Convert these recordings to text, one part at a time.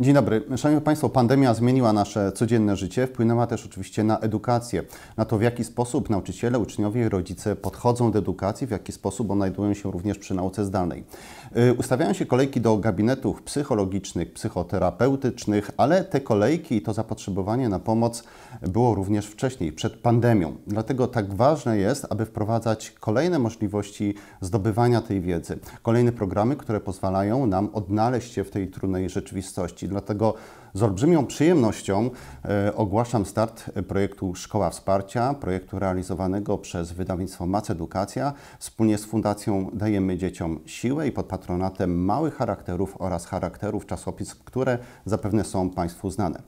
Dzień dobry. Szanowni Państwo, pandemia zmieniła nasze codzienne życie, wpłynęła też oczywiście na edukację, na to w jaki sposób nauczyciele, uczniowie i rodzice podchodzą do edukacji, w jaki sposób znajdują się również przy nauce zdalnej. Y, ustawiają się kolejki do gabinetów psychologicznych, psychoterapeutycznych, ale te kolejki i to zapotrzebowanie na pomoc było również wcześniej, przed pandemią. Dlatego tak ważne jest, aby wprowadzać kolejne możliwości zdobywania tej wiedzy, kolejne programy, które pozwalają nam odnaleźć się w tej trudnej rzeczywistości. Dlatego z olbrzymią przyjemnością e, ogłaszam start projektu Szkoła Wsparcia, projektu realizowanego przez wydawnictwo Mac Edukacja. Wspólnie z Fundacją Dajemy Dzieciom Siłę i pod patronatem Małych Charakterów oraz Charakterów czasopism, które zapewne są Państwu znane.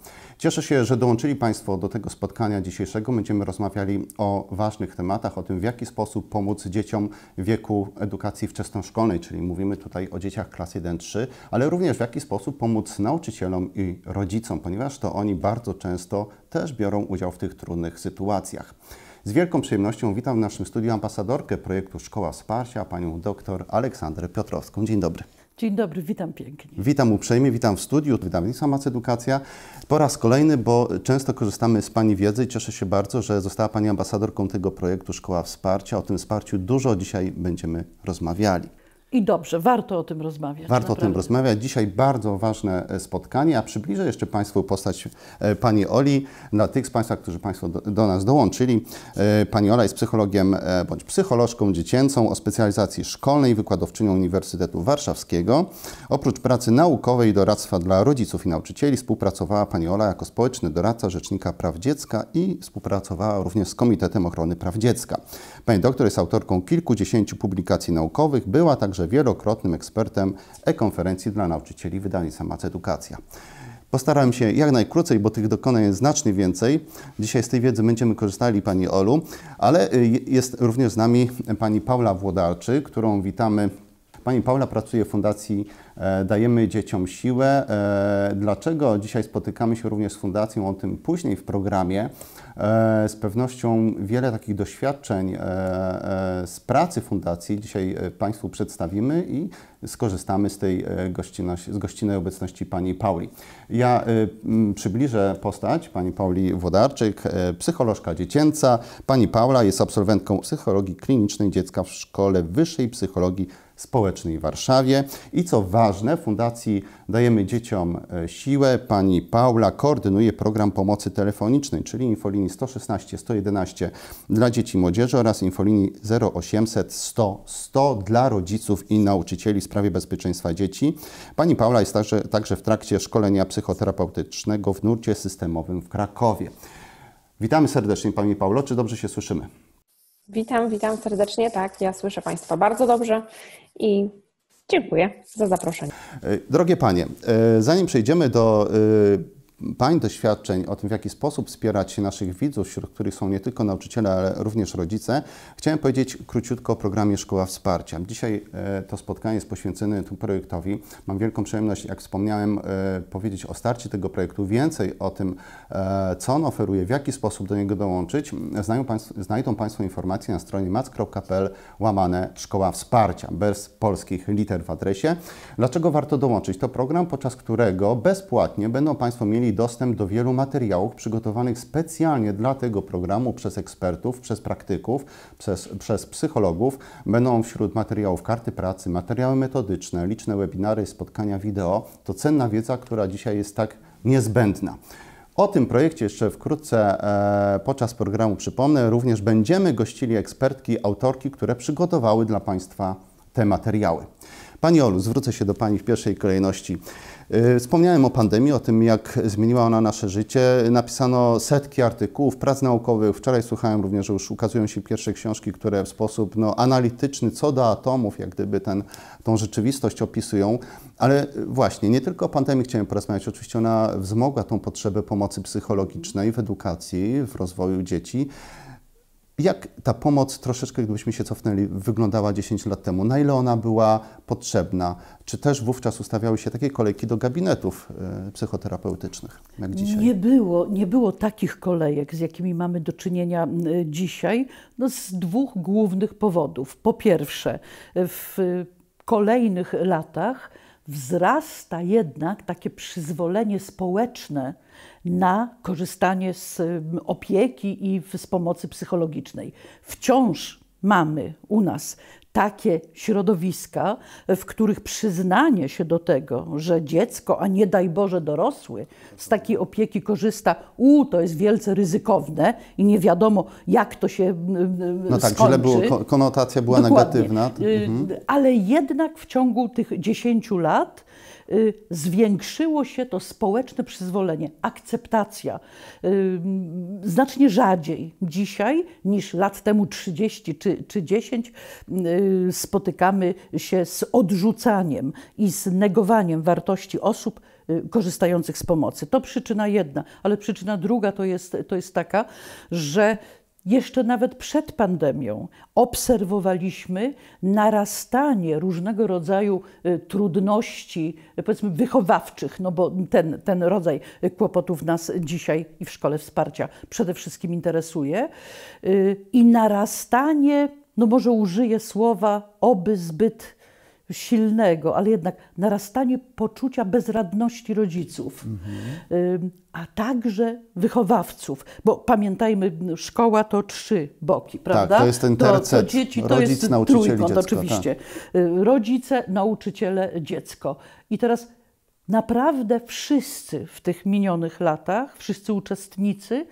Cieszę się, że dołączyli Państwo do tego spotkania dzisiejszego. Będziemy rozmawiali o ważnych tematach, o tym, w jaki sposób pomóc dzieciom wieku edukacji wczesnoszkolnej, czyli mówimy tutaj o dzieciach klas 1-3, ale również w jaki sposób pomóc nauczycielom i rodzicom, ponieważ to oni bardzo często też biorą udział w tych trudnych sytuacjach. Z wielką przyjemnością witam w naszym studiu ambasadorkę projektu Szkoła Wsparcia, panią dr Aleksandrę Piotrowską. Dzień dobry. Dzień dobry, witam pięknie. Witam uprzejmie, witam w studiu, witam Lisa Edukacja. Po raz kolejny, bo często korzystamy z Pani wiedzy i cieszę się bardzo, że została Pani ambasadorką tego projektu Szkoła Wsparcia. O tym wsparciu dużo dzisiaj będziemy rozmawiali. I dobrze, warto o tym rozmawiać. Warto naprawdę. o tym rozmawiać. Dzisiaj bardzo ważne e, spotkanie, a przybliżę jeszcze Państwu postać e, pani Oli. Dla no, tych z Państwa, którzy Państwo do, do nas dołączyli, e, pani Ola jest psychologiem bądź psycholożką dziecięcą o specjalizacji szkolnej, wykładowczynią Uniwersytetu Warszawskiego. Oprócz pracy naukowej i doradztwa dla rodziców i nauczycieli współpracowała pani Ola jako społeczny doradca Rzecznika Praw Dziecka i współpracowała również z Komitetem Ochrony Praw Dziecka. Pani doktor jest autorką kilkudziesięciu publikacji naukowych, była także także wielokrotnym ekspertem e-konferencji dla nauczycieli wydawnictwa Samac Edukacja. Postaram się jak najkrócej, bo tych dokonań jest znacznie więcej. Dzisiaj z tej wiedzy będziemy korzystali Pani Olu, ale y, jest również z nami Pani Paula Włodarczy, którą witamy Pani Paula pracuje w Fundacji e, Dajemy Dzieciom Siłę. E, dlaczego dzisiaj spotykamy się również z Fundacją, o tym później w programie. E, z pewnością wiele takich doświadczeń z pracy Fundacji dzisiaj Państwu przedstawimy i skorzystamy z tej gościnności, z gościnnej obecności Pani Pauli. Ja przybliżę postać Pani Pauli Wodarczyk, psycholożka dziecięca. Pani Paula jest absolwentką psychologii klinicznej dziecka w Szkole Wyższej Psychologii Społecznej w Warszawie. I co ważne, Fundacji Dajemy Dzieciom e, Siłę. Pani Paula koordynuje program pomocy telefonicznej, czyli infolinii 116 111 dla dzieci i młodzieży oraz infolinii 0800 100 100 dla rodziców i nauczycieli w sprawie bezpieczeństwa dzieci. Pani Paula jest także, także w trakcie szkolenia psychoterapeutycznego w nurcie systemowym w Krakowie. Witamy serdecznie Pani Paulo, czy dobrze się słyszymy? Witam, witam serdecznie. Tak, ja słyszę Państwa bardzo dobrze i dziękuję za zaproszenie. E, drogie Panie, e, zanim przejdziemy do e, Pań doświadczeń o tym, w jaki sposób wspierać naszych widzów, wśród których są nie tylko nauczyciele, ale również rodzice, chciałem powiedzieć króciutko o programie Szkoła Wsparcia. Dzisiaj e, to spotkanie jest poświęcone temu projektowi. Mam wielką przyjemność, jak wspomniałem, e, powiedzieć o starcie tego projektu, więcej o tym, e, co on oferuje, w jaki sposób do niego dołączyć. Państwo, znajdą Państwo informacje na stronie mac.pl łamane Szkoła Wsparcia, bez polskich liter w adresie. Dlaczego warto dołączyć? To program, podczas którego bezpłatnie będą Państwo mieli dostęp do wielu materiałów przygotowanych specjalnie dla tego programu przez ekspertów, przez praktyków, przez, przez psychologów. Będą wśród materiałów karty pracy, materiały metodyczne, liczne webinary, spotkania wideo. To cenna wiedza, która dzisiaj jest tak niezbędna. O tym projekcie jeszcze wkrótce e, podczas programu przypomnę. Również będziemy gościli ekspertki, autorki, które przygotowały dla Państwa te materiały. Pani Olu, zwrócę się do Pani w pierwszej kolejności. Y, wspomniałem o pandemii, o tym jak zmieniła ona nasze życie. Napisano setki artykułów, prac naukowych. Wczoraj słuchałem również, że już ukazują się pierwsze książki, które w sposób no, analityczny co do atomów, jak gdyby ten, tą rzeczywistość opisują. Ale właśnie, nie tylko o pandemii chciałem porozmawiać. Oczywiście ona wzmogła tą potrzebę pomocy psychologicznej w edukacji, w rozwoju dzieci jak ta pomoc troszeczkę, gdybyśmy się cofnęli, wyglądała 10 lat temu? Na ile ona była potrzebna? Czy też wówczas ustawiały się takie kolejki do gabinetów e, psychoterapeutycznych, jak dzisiaj? Nie było, nie było takich kolejek, z jakimi mamy do czynienia dzisiaj, no z dwóch głównych powodów. Po pierwsze, w kolejnych latach wzrasta jednak takie przyzwolenie społeczne na korzystanie z opieki i z pomocy psychologicznej. Wciąż mamy u nas takie środowiska, w których przyznanie się do tego, że dziecko, a nie daj Boże dorosły, z takiej opieki korzysta, u, to jest wielce ryzykowne i nie wiadomo, jak to się No tak, skończy. źle było, konotacja była Dokładnie. negatywna. Y, mhm. Ale jednak w ciągu tych 10 lat Y, zwiększyło się to społeczne przyzwolenie, akceptacja. Y, znacznie rzadziej dzisiaj niż lat temu 30 czy, czy 10 y, spotykamy się z odrzucaniem i z negowaniem wartości osób, korzystających z pomocy. To przyczyna jedna, ale przyczyna druga to jest, to jest taka, że jeszcze nawet przed pandemią obserwowaliśmy narastanie różnego rodzaju y, trudności, y, powiedzmy, wychowawczych, no bo ten, ten rodzaj y, kłopotów nas dzisiaj i w szkole wsparcia przede wszystkim interesuje, i narastanie, no może użyję słowa, oby zbyt silnego, ale jednak narastanie poczucia bezradności rodziców, mhm. Y, a także wychowawców, bo pamiętajmy, szkoła to trzy boki, tak, prawda? Tak, to jest ten tercet. To, to dzieci to Rodzic, jest trójkąt, dziecko, tak. oczywiście. Tak. Rodzice, nauczyciele, dziecko. I teraz naprawdę wszyscy w tych minionych latach, wszyscy uczestnicy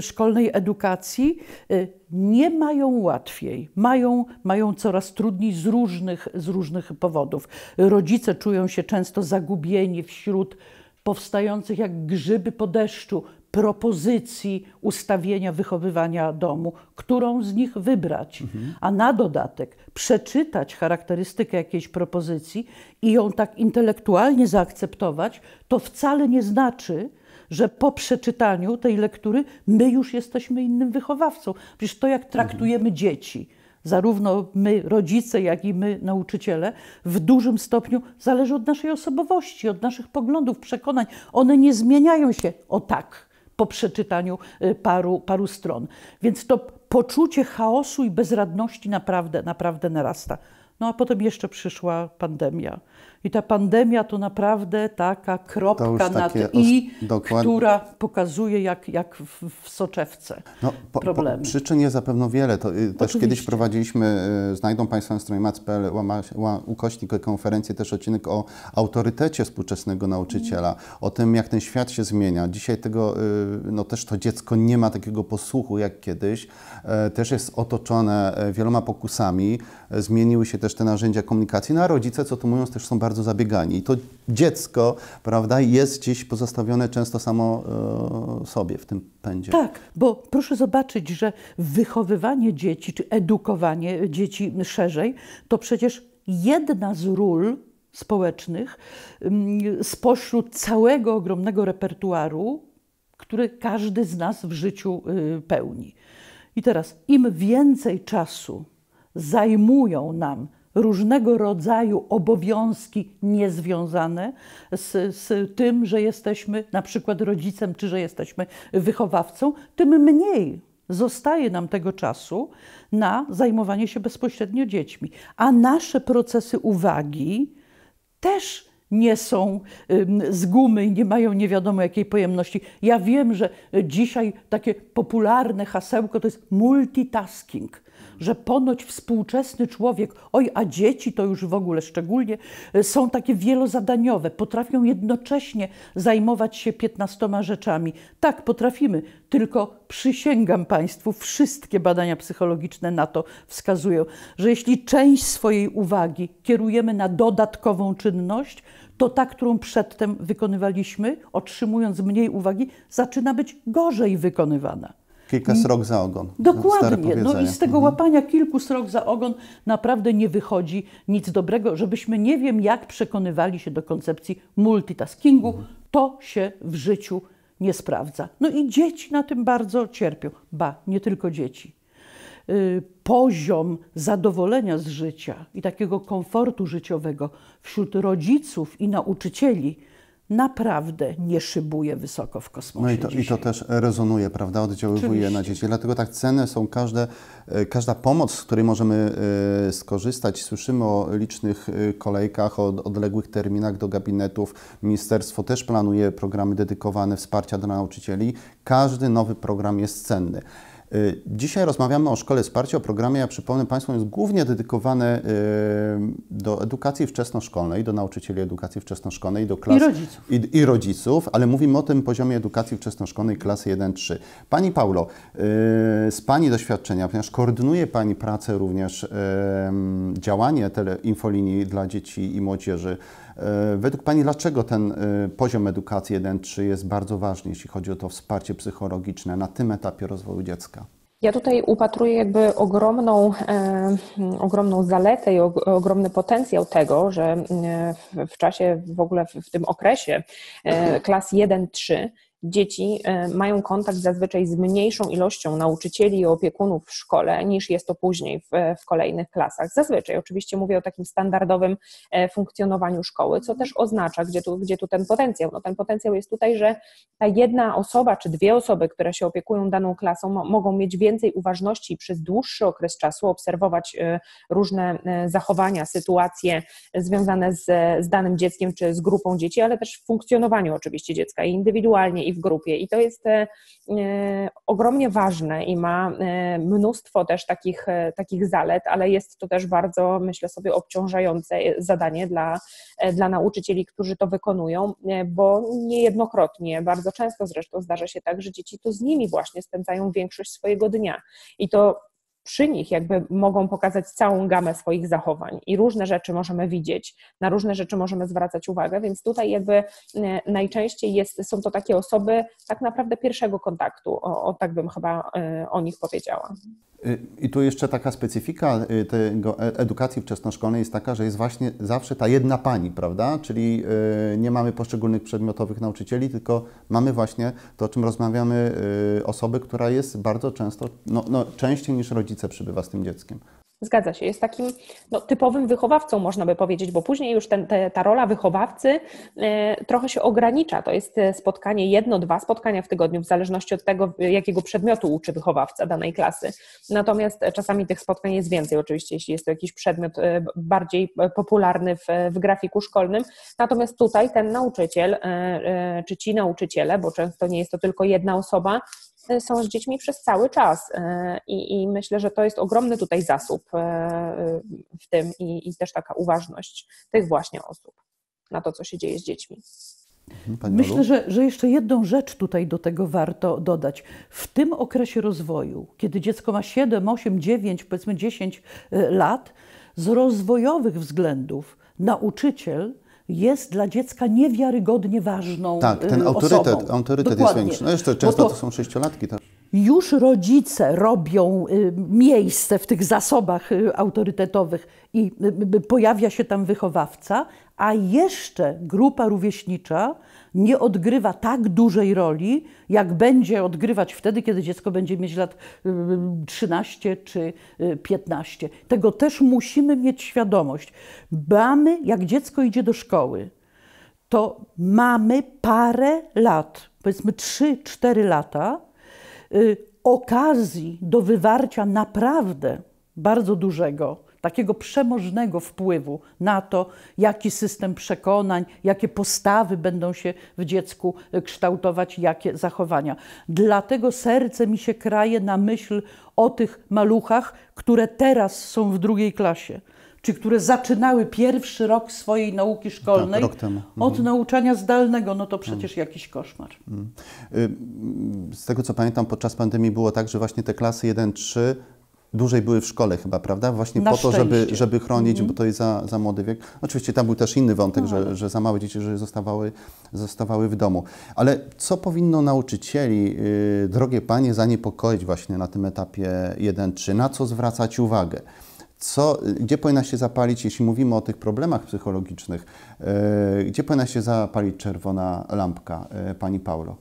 szkolnej edukacji y, nie mają łatwiej, mają, mają coraz trudniej z różnych, z różnych powodów. Rodzice czują się często zagubieni wśród powstających jak grzyby po deszczu propozycji ustawienia wychowywania domu, którą z nich wybrać. Mhm. A na dodatek przeczytać charakterystykę jakiejś propozycji i ją tak intelektualnie zaakceptować, to wcale nie znaczy, że po przeczytaniu tej lektury my już jesteśmy innym wychowawcą. Przecież to, jak traktujemy mhm. dzieci, zarówno my, rodzice, jak i my, nauczyciele, w dużym stopniu zależy od naszej osobowości, od naszych poglądów, przekonań. One nie zmieniają się o tak po przeczytaniu y, paru, paru stron. Więc to poczucie chaosu i bezradności naprawdę, naprawdę narasta. No a potem jeszcze przyszła pandemia. I ta pandemia to naprawdę taka kropka na takie, i, dokładnie. która pokazuje jak, jak w, soczewce no, po, problemy. Po, przyczyn jest zapewne wiele. To, y, też kiedyś prowadziliśmy, y, znajdą Państwo na stronie mac.pl ukośnik konferencję, też odcinek o autorytecie współczesnego nauczyciela, mhm. o tym jak ten świat się zmienia. Dzisiaj tego, y, no też to dziecko nie ma takiego posłuchu jak kiedyś. E, też jest otoczone e, wieloma pokusami. E, zmieniły się też te narzędzia komunikacji, no a rodzice, co tu mówią też są bardzo bardzo zabiegani. I to dziecko, prawda, jest gdzieś pozostawione często samo e, sobie w tym pędzie. Tak, bo proszę zobaczyć, że wychowywanie dzieci, czy edukowanie dzieci szerzej, to przecież jedna z ról społecznych mm, spośród całego ogromnego repertuaru, który każdy z nas w życiu y, pełni. I teraz, im więcej czasu zajmują nam różnego rodzaju obowiązki niezwiązane z, z tym, że jesteśmy na przykład rodzicem, czy że jesteśmy wychowawcą, tym mniej zostaje nam tego czasu na zajmowanie się bezpośrednio dziećmi. A nasze procesy uwagi też nie są z gumy i nie mają nie wiadomo jakiej pojemności. Ja wiem, że dzisiaj takie popularne hasełko to jest multitasking że ponoć współczesny człowiek, oj, a dzieci to już w ogóle szczególnie, e, są takie wielozadaniowe, potrafią jednocześnie zajmować się piętnastoma rzeczami. Tak, potrafimy, tylko przysięgam Państwu, wszystkie badania psychologiczne na to wskazują, że jeśli część swojej uwagi kierujemy na dodatkową czynność, to ta, którą przedtem wykonywaliśmy, otrzymując mniej uwagi, zaczyna być gorzej wykonywana. Kilka srok za ogon. Dokładnie. No i z tego mhm. łapania kilku srok za ogon naprawdę nie wychodzi nic dobrego, żebyśmy nie wiem jak przekonywali się do koncepcji multitaskingu. Mhm. To się w życiu nie sprawdza. No i dzieci na tym bardzo cierpią. Ba, nie tylko dzieci. Y, poziom zadowolenia z życia i takiego komfortu życiowego wśród rodziców i nauczycieli naprawdę nie szybuje wysoko w kosmosie. No i to, i to też rezonuje, prawda? Oddziaływuje Oczywiście. na dzieci. Dlatego tak cenne są każde, e, każda pomoc, z której możemy e, skorzystać. Słyszymy o licznych e, kolejkach, o odległych terminach do gabinetów. Ministerstwo też planuje programy dedykowane wsparcia dla nauczycieli. Każdy nowy program jest cenny. Y, dzisiaj rozmawiamy o Szkole Wsparcia, o programie, ja przypomnę Państwu, jest głównie dedykowany y, do edukacji wczesnoszkolnej, do nauczycieli edukacji wczesnoszkolnej, do klas... I rodziców. I, i rodziców, ale mówimy o tym poziomie edukacji wczesnoszkolnej klasy 1-3. Pani Paulo, y, z Pani doświadczenia, ponieważ koordynuje Pani pracę również, działanie tele, infolinii dla dzieci i młodzieży, E, według Pani, dlaczego ten e, poziom edukacji 1-3 jest bardzo ważny, jeśli chodzi o to wsparcie psychologiczne na tym etapie rozwoju dziecka? Ja tutaj upatruję jakby ogromną, e, ogromną zaletę i og, ogromny potencjał tego, że e, w, w czasie, w ogóle w, w tym okresie e, klas 1-3 dzieci e, mają kontakt zazwyczaj z mniejszą ilością nauczycieli i opiekunów w szkole niż jest to później w, w kolejnych klasach. Zazwyczaj, oczywiście mówię o takim standardowym e, funkcjonowaniu szkoły, co też oznacza, gdzie tu, gdzie tu ten potencjał. No, ten potencjał jest tutaj, że ta jedna osoba czy dwie osoby, które się opiekują daną klasą, mogą mieć więcej uważności i przez dłuższy okres czasu obserwować e, różne zachowania, sytuacje związane z, z danym dzieckiem czy z grupą dzieci, ale też w funkcjonowaniu oczywiście dziecka i indywidualnie, i w grupie. I to jest e, ogromnie ważne i ma e, mnóstwo też takich, e, takich zalet, ale jest to też bardzo, myślę sobie, obciążające zadanie dla, dla nauczycieli, którzy to wykonują, bo niejednokrotnie, bardzo często zresztą zdarza się tak, że dzieci to z nimi właśnie spędzają większość swojego dnia. I to przy nich jakby mogą pokazać całą gamę swoich zachowań i różne rzeczy możemy widzieć, na różne rzeczy możemy zwracać uwagę, więc tutaj jakby e, najczęściej jest, są to takie osoby tak naprawdę pierwszego kontaktu, o, o tak bym chyba e, o nich powiedziała. Y, I tu jeszcze taka specyfika y, tego e, edukacji wczesnoszkolnej jest taka, że jest właśnie zawsze ta jedna pani, prawda? Czyli y, nie mamy poszczególnych przedmiotowych nauczycieli, tylko mamy właśnie to, o czym rozmawiamy, osobę, która jest bardzo często, no, no częściej niż rodzice przybywa z tym dzieckiem. Zgadza się, jest takim no, typowym wychowawcą, można by powiedzieć, bo później już ten, te, ta rola wychowawcy e, trochę się ogranicza. To jest e, spotkanie, jedno, dwa spotkania w tygodniu, w zależności od tego, jakiego przedmiotu uczy wychowawca danej klasy. Natomiast e, czasami tych spotkań jest więcej, oczywiście, jeśli jest to jakiś przedmiot bardziej popularny w, w, grafiku szkolnym. Natomiast tutaj ten nauczyciel, czy ci nauczyciele, bo często nie jest to tylko jedna osoba, Y, są z dziećmi przez cały czas y, i, i myślę, że to jest ogromny tutaj zasób y, w tym i, i też taka uważność tych właśnie osób na to, co się dzieje z dziećmi. Mhm, pani Myślę, że, że, jeszcze jedną rzecz tutaj do tego warto dodać. W tym okresie rozwoju, kiedy dziecko ma 7, 8, 9, powiedzmy 10 lat, z rozwojowych względów nauczyciel jest dla dziecka niewiarygodnie ważną Tak, ten y, autorytet, osobą. autorytet jest większy. No jeszcze często to, to, są sześciolatki. Tak. Już rodzice robią y, miejsce w tych zasobach y, autorytetowych i pojawia się tam wychowawca, a jeszcze grupa rówieśnicza nie odgrywa tak dużej roli, jak będzie odgrywać wtedy, kiedy dziecko będzie mieć lat 13 y, y, czy 15. Y, Tego też musimy mieć świadomość. Mamy, jak dziecko idzie do szkoły, to mamy parę lat, powiedzmy 3-4 lata, okazji do wywarcia naprawdę bardzo dużego takiego przemożnego wpływu na to, jaki system przekonań, jakie postawy będą się w dziecku y, kształtować, jakie zachowania. Dlatego serce mi się kraje na myśl o tych maluchach, które teraz są w drugiej klasie czy które zaczynały pierwszy rok swojej nauki tak, szkolnej tak, mhm. od nauczania zdalnego, no to przecież mhm. jakiś koszmar. Mhm. Y, z tego co pamiętam, podczas pandemii było tak, że właśnie te klasy 1-3 dłużej były w szkole chyba, prawda? Właśnie Na po szczęście. to, żeby, żeby chronić, bo mhm. to jest za, za młody wiek. Oczywiście tam był też inny wątek, no. że, że za małe dzieci że zostawały, zostawały w domu. Ale co powinno nauczycieli, yy, drogie panie, zaniepokoić właśnie na tym etapie 1-3? Na co zwracać uwagę? Co, gdzie powinna się zapalić, jeśli mówimy o tych problemach psychologicznych, yy, gdzie powinna się zapalić czerwona lampka, yy, pani Paulo?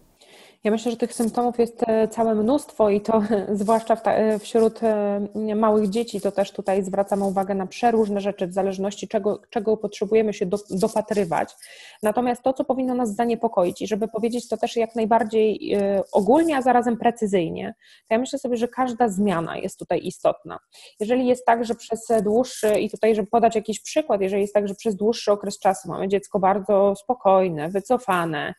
Ja myślę, że tych symptomów jest e, całe mnóstwo i to zwłaszcza e, wśród e, małych dzieci, to też tutaj zwracamy uwagę na przeróżne rzeczy, w zależności czego, czego potrzebujemy się dopatrywać. Natomiast to, co powinno nas zaniepokoić i żeby powiedzieć to też jak najbardziej ogólnie, a zarazem precyzyjnie, to ja myślę sobie, że każda zmiana jest tutaj istotna. Jeżeli jest tak, że przez dłuższy, i tutaj, żeby podać jakiś przykład, jeżeli jest tak, że przez dłuższy okres czasu mamy dziecko bardzo spokojne, wycofane,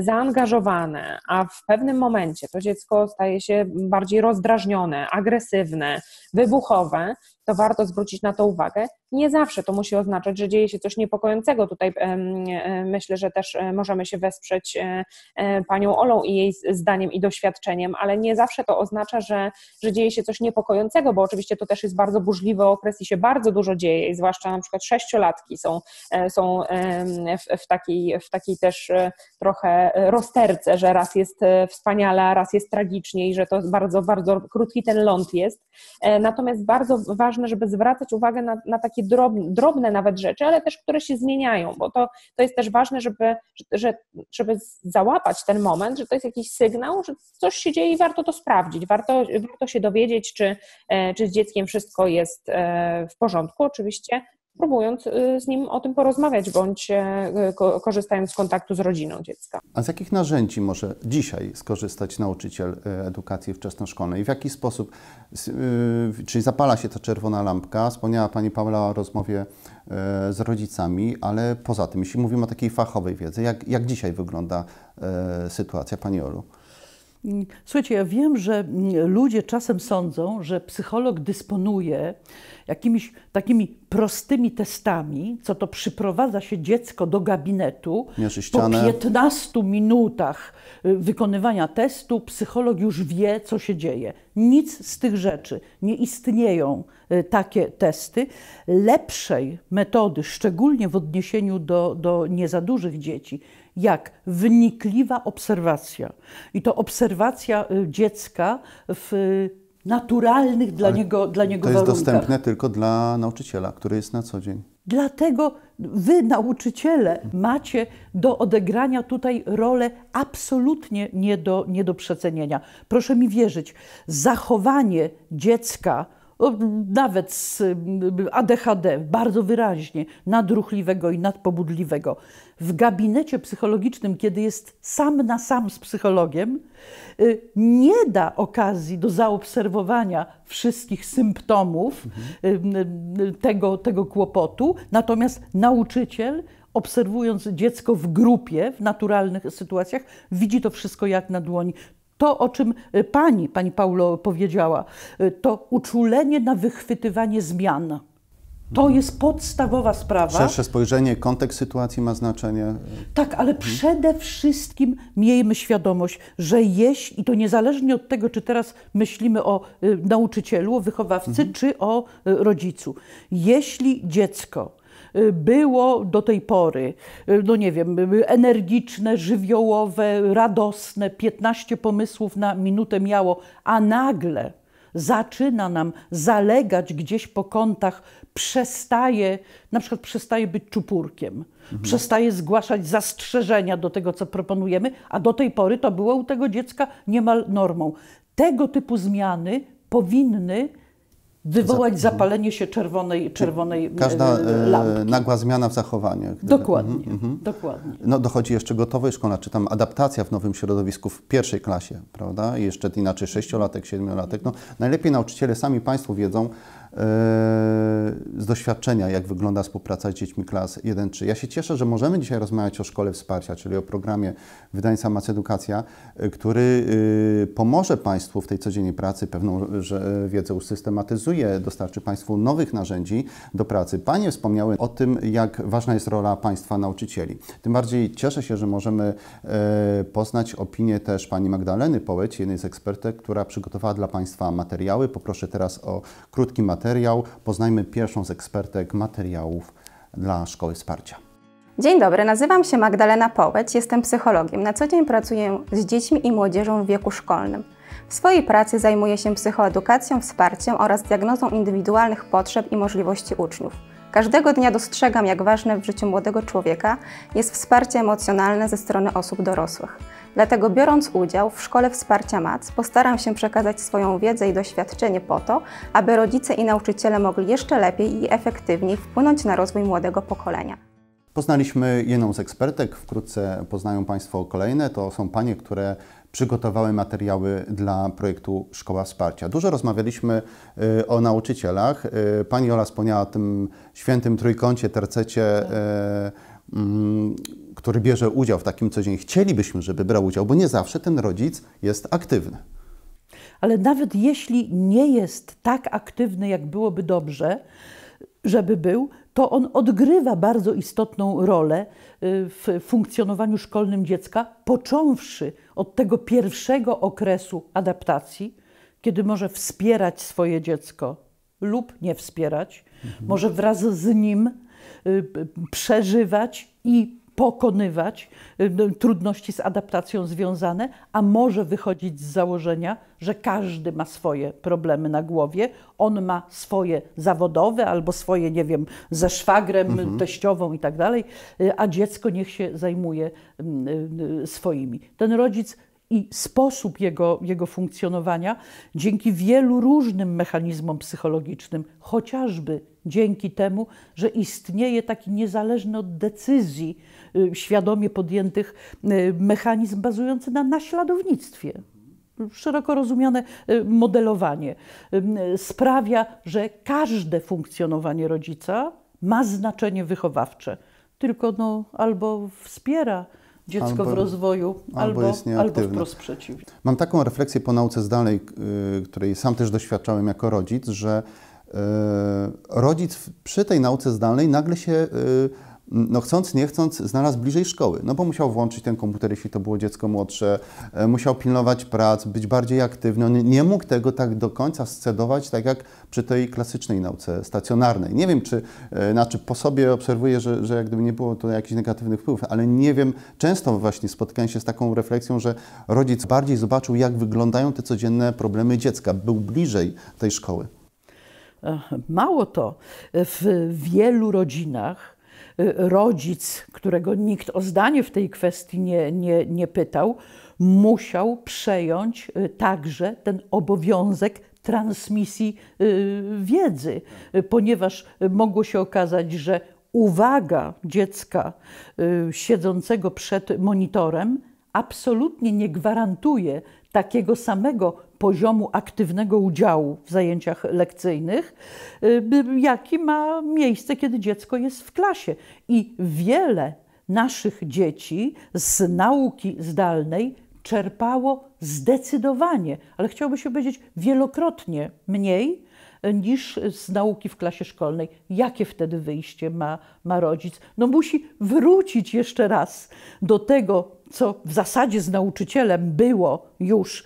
zaangażowane, a w pewnym momencie to dziecko staje się bardziej rozdrażnione, agresywne, wybuchowe, to warto zwrócić na to uwagę. Nie zawsze to musi oznaczać, że dzieje się coś niepokojącego. Tutaj myślę, że też e, możemy się wesprzeć e, e, panią Olą i jej zdaniem i doświadczeniem, ale nie zawsze to oznacza, że, że dzieje się coś niepokojącego, bo oczywiście to też jest bardzo burzliwy okres i się bardzo dużo dzieje, zwłaszcza na przykład sześciolatki są, są w, w, takiej, w takiej też trochę rozterce, że raz jest wspaniale, a raz jest tragicznie i że to bardzo, bardzo krótki ten ląd jest. Natomiast bardzo ważne ważne, żeby zwracać uwagę na, na takie drobne, drobne, nawet rzeczy, ale też, które się zmieniają, bo to, to jest też ważne, żeby, że, żeby załapać ten moment, że to jest jakiś sygnał, że coś się dzieje i warto to sprawdzić, warto, warto się dowiedzieć, czy, e, czy z dzieckiem wszystko jest e, w porządku oczywiście, próbując y, z nim o tym porozmawiać, bądź y, korzystając z kontaktu z rodziną dziecka. A z jakich narzędzi może dzisiaj skorzystać nauczyciel y, edukacji wczesnoszkolnej? W jaki sposób, czyli zapala się ta czerwona lampka? Wspomniała Pani Paula o rozmowie z rodzicami, ale poza tym, jeśli mówimy o takiej fachowej wiedzy, jak, jak dzisiaj wygląda sytuacja Pani Olu? Słuchajcie, ja wiem, że mm, ludzie czasem sądzą, że psycholog dysponuje jakimiś takimi prostymi testami, co to przyprowadza się dziecko do gabinetu. Po 15 minutach y, wykonywania testu psycholog już wie, co się dzieje. Nic z tych rzeczy. Nie istnieją y, takie testy. Lepszej metody, szczególnie w odniesieniu do, do nie za dużych dzieci, jak wynikliwa obserwacja. I to obserwacja y, dziecka w naturalnych dla Ale niego, dla niego to warunkach. To jest dostępne tylko dla nauczyciela, który jest na co dzień. Dlatego wy, nauczyciele, macie do odegrania tutaj rolę absolutnie nie do, nie do przecenienia. Proszę mi wierzyć, zachowanie dziecka, nawet z ADHD, bardzo wyraźnie, nadruchliwego i nadpobudliwego, w gabinecie psychologicznym, kiedy jest sam na sam z psychologiem, y, nie da okazji do zaobserwowania wszystkich symptomów y, tego, tego kłopotu, natomiast nauczyciel obserwując dziecko w grupie, w naturalnych sytuacjach, widzi to wszystko jak na dłoni. To, o czym e, pani, pani Paulo powiedziała, e, to uczulenie na wychwytywanie zmian. To mhm. jest podstawowa sprawa. Szersze spojrzenie, kontekst sytuacji ma znaczenie. Tak, ale mhm. przede wszystkim miejmy świadomość, że jeśli, i to niezależnie od tego, czy teraz myślimy o e, nauczycielu, o wychowawcy, mhm. czy o rodzicu, jeśli dziecko Y, było do tej pory, y, no nie wiem, y, energiczne, żywiołowe, radosne, 15 pomysłów na minutę miało, a nagle zaczyna nam zalegać gdzieś po kątach, przestaje, na przykład przestaje być czupurkiem, mhm. przestaje zgłaszać zastrzeżenia do tego, co proponujemy, a do tej pory to było u tego dziecka niemal normą. Tego typu zmiany powinny wywołać zapalenie się czerwonej, czerwonej Każda e, e, lampki. nagła zmiana w zachowaniu. Dokładnie, mhm, mhm, dokładnie. No dochodzi jeszcze gotowość szkolna, czy tam adaptacja w nowym środowisku w pierwszej klasie, prawda? I jeszcze inaczej sześciolatek, siedmiolatek. No, najlepiej nauczyciele, sami Państwo wiedzą, E, z doświadczenia, jak wygląda współpraca z dziećmi klas 1-3. Ja się cieszę, że możemy dzisiaj rozmawiać o Szkole Wsparcia, czyli o programie Wydańca Mac Edukacja, e, który e, pomoże Państwu w tej codziennej pracy, pewną wiedzę usystematyzuje, dostarczy Państwu nowych narzędzi do pracy. Panie wspomniały o tym, jak ważna jest rola Państwa nauczycieli. Tym bardziej cieszę się, że możemy poznać opinię też Pani Magdaleny Połeć, jednej z ekspertek, która przygotowała dla Państwa materiały. Poproszę teraz o krótki materiał materiał. Poznajmy pierwszą z ekspertek materiałów dla Szkoły Wsparcia. Dzień dobry, nazywam się Magdalena Połeć, jestem psychologiem. Na co dzień pracuję z dziećmi i młodzieżą w wieku szkolnym. W swojej pracy zajmuję się psychoedukacją, wsparciem oraz diagnozą indywidualnych potrzeb i możliwości uczniów. Każdego dnia dostrzegam, jak ważne w życiu młodego człowieka jest wsparcie emocjonalne ze strony osób dorosłych. Dlatego biorąc udział w Szkole Wsparcia MAC postaram się przekazać swoją wiedzę i doświadczenie po to, aby rodzice i nauczyciele mogli jeszcze lepiej i efektywniej wpłynąć na rozwój młodego pokolenia. Poznaliśmy jedną z ekspertek, wkrótce poznają Państwo kolejne. To są panie, które przygotowały materiały dla projektu Szkoła Wsparcia. Dużo rozmawialiśmy y, o nauczycielach. Y, pani Ola wspomniała o tym świętym trójkącie, tercecie. Y, mm, który bierze udział w takim codziennie, chcielibyśmy, żeby brał udział, bo nie zawsze ten rodzic jest aktywny. Ale nawet jeśli nie jest tak aktywny, jak byłoby dobrze, żeby był, to on odgrywa bardzo istotną rolę w funkcjonowaniu szkolnym dziecka, począwszy od tego pierwszego okresu adaptacji, kiedy może wspierać swoje dziecko lub nie wspierać, mhm. może wraz z nim y, przeżywać i pokonywać y, no, trudności z adaptacją związane, a może wychodzić z założenia, że każdy ma swoje problemy na głowie. On ma swoje zawodowe albo swoje, nie wiem, ze szwagrem, mhm. teściową i tak dalej, y, a dziecko niech się zajmuje mm, y, swoimi. Ten rodzic i sposób jego, jego funkcjonowania dzięki wielu różnym mechanizmom psychologicznym, chociażby dzięki temu, że istnieje taki niezależny od decyzji y, świadomie podjętych y, mechanizm bazujący na naśladownictwie. Szeroko rozumiane y, modelowanie sprawia, że każde funkcjonowanie rodzica ma znaczenie wychowawcze, tylko no, albo wspiera, dziecko albo, w rozwoju, albo, albo, jest wprost przeciwnie. Mam taką refleksję po nauce zdalnej, której sam też doświadczałem jako rodzic, że E, rodzic przy tej nauce zdalnej nagle się, e, no chcąc, nie chcąc, znalazł bliżej szkoły. No bo musiał włączyć ten komputer, jeśli to było dziecko młodsze, e, musiał pilnować prac, być bardziej aktywny. On nie mógł tego tak do końca scedować, tak jak przy tej klasycznej nauce stacjonarnej. Nie wiem, czy, znaczy po sobie obserwuję, że, że jak gdyby nie było to jakichś negatywnych wpływów, ale nie wiem, często właśnie spotykałem się z taką refleksją, że rodzic bardziej zobaczył, jak wyglądają te codzienne problemy dziecka. Był bliżej tej szkoły. Mało to, w wielu rodzinach y, rodzic, którego nikt o zdanie w tej kwestii nie, nie, nie pytał, musiał przejąć y, także ten obowiązek transmisji y, wiedzy, ponieważ mogło się okazać, że uwaga dziecka siedzącego przed monitorem absolutnie nie gwarantuje takiego samego poziomu aktywnego udziału w zajęciach lekcyjnych, y, jaki ma miejsce, kiedy dziecko jest w klasie. I wiele naszych dzieci z nauki zdalnej czerpało zdecydowanie, ale chciałoby się powiedzieć wielokrotnie mniej niż z nauki w klasie szkolnej. Jakie wtedy wyjście ma, ma rodzic? No musi wrócić jeszcze raz do tego, co w zasadzie z nauczycielem było już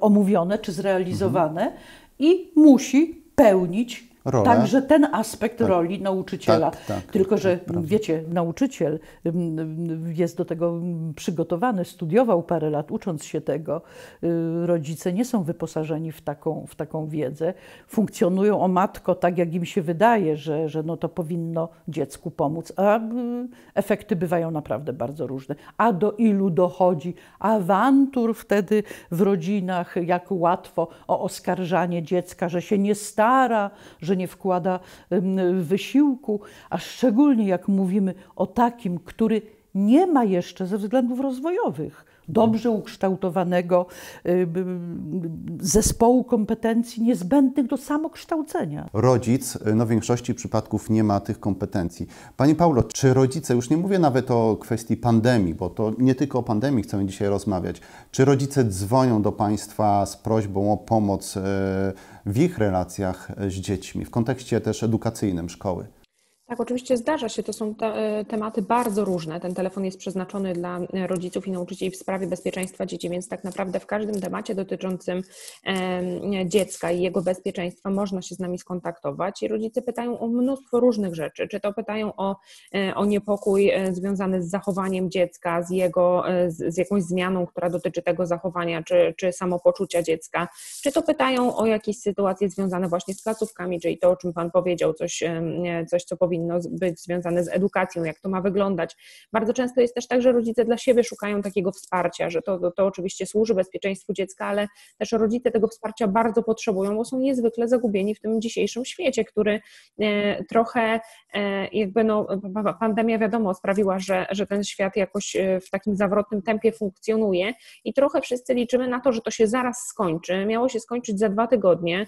omówione czy zrealizowane mhm. i musi pełnić rolę. Także ten aspekt tak. roli tak, nauczyciela. Tak, tak, Tylko, że wiecie, nauczyciel jest do tego przygotowany, studiował parę lat, ucząc się tego. Y, rodzice nie są wyposażeni w taką, w taką wiedzę. Funkcjonują o matko tak, jak im się wydaje, że, że no to powinno dziecku pomóc, a y, efekty bywają naprawdę bardzo różne. A do ilu dochodzi awantur wtedy w rodzinach, jak łatwo o oskarżanie dziecka, że się nie stara, że że nie wkłada wysiłku, a szczególnie jak mówimy o takim, który nie ma jeszcze ze względów rozwojowych dobrze ukształtowanego y, zespołu kompetencji niezbędnych do samokształcenia. Rodzic y, no, w większości przypadków nie ma tych kompetencji. Panie Paulo, czy rodzice, już nie mówię nawet o kwestii pandemii, bo to nie tylko o pandemii chcemy dzisiaj rozmawiać, czy rodzice dzwonią do Państwa z prośbą o pomoc y, w ich relacjach z dziećmi, w kontekście też edukacyjnym szkoły? Tak, oczywiście zdarza się, to są te, e, tematy bardzo różne. Ten telefon jest przeznaczony dla e, rodziców i nauczycieli w sprawie bezpieczeństwa dzieci, więc tak naprawdę w każdym temacie dotyczącym e, dziecka i jego bezpieczeństwa można się z nami skontaktować. I rodzice pytają o mnóstwo różnych rzeczy, czy to pytają o, e, o niepokój związany z zachowaniem dziecka, z jego, z, z jakąś zmianą, która dotyczy tego zachowania, czy, czy samopoczucia dziecka, czy to pytają o jakieś sytuacje związane właśnie z placówkami, czyli to, o czym Pan powiedział, coś, coś co powinno powinno być związane z edukacją, jak to ma wyglądać. Bardzo często jest też tak, że rodzice dla siebie szukają takiego wsparcia, że to, to, to oczywiście służy bezpieczeństwu dziecka, ale też rodzice tego wsparcia bardzo potrzebują, bo są niezwykle zagubieni w tym dzisiejszym świecie, który e, trochę e, jakby no, pandemia wiadomo sprawiła, że, że ten świat jakoś e, w takim zawrotnym tempie funkcjonuje i trochę wszyscy liczymy na to, że to się zaraz skończy. Miało się skończyć za dwa tygodnie,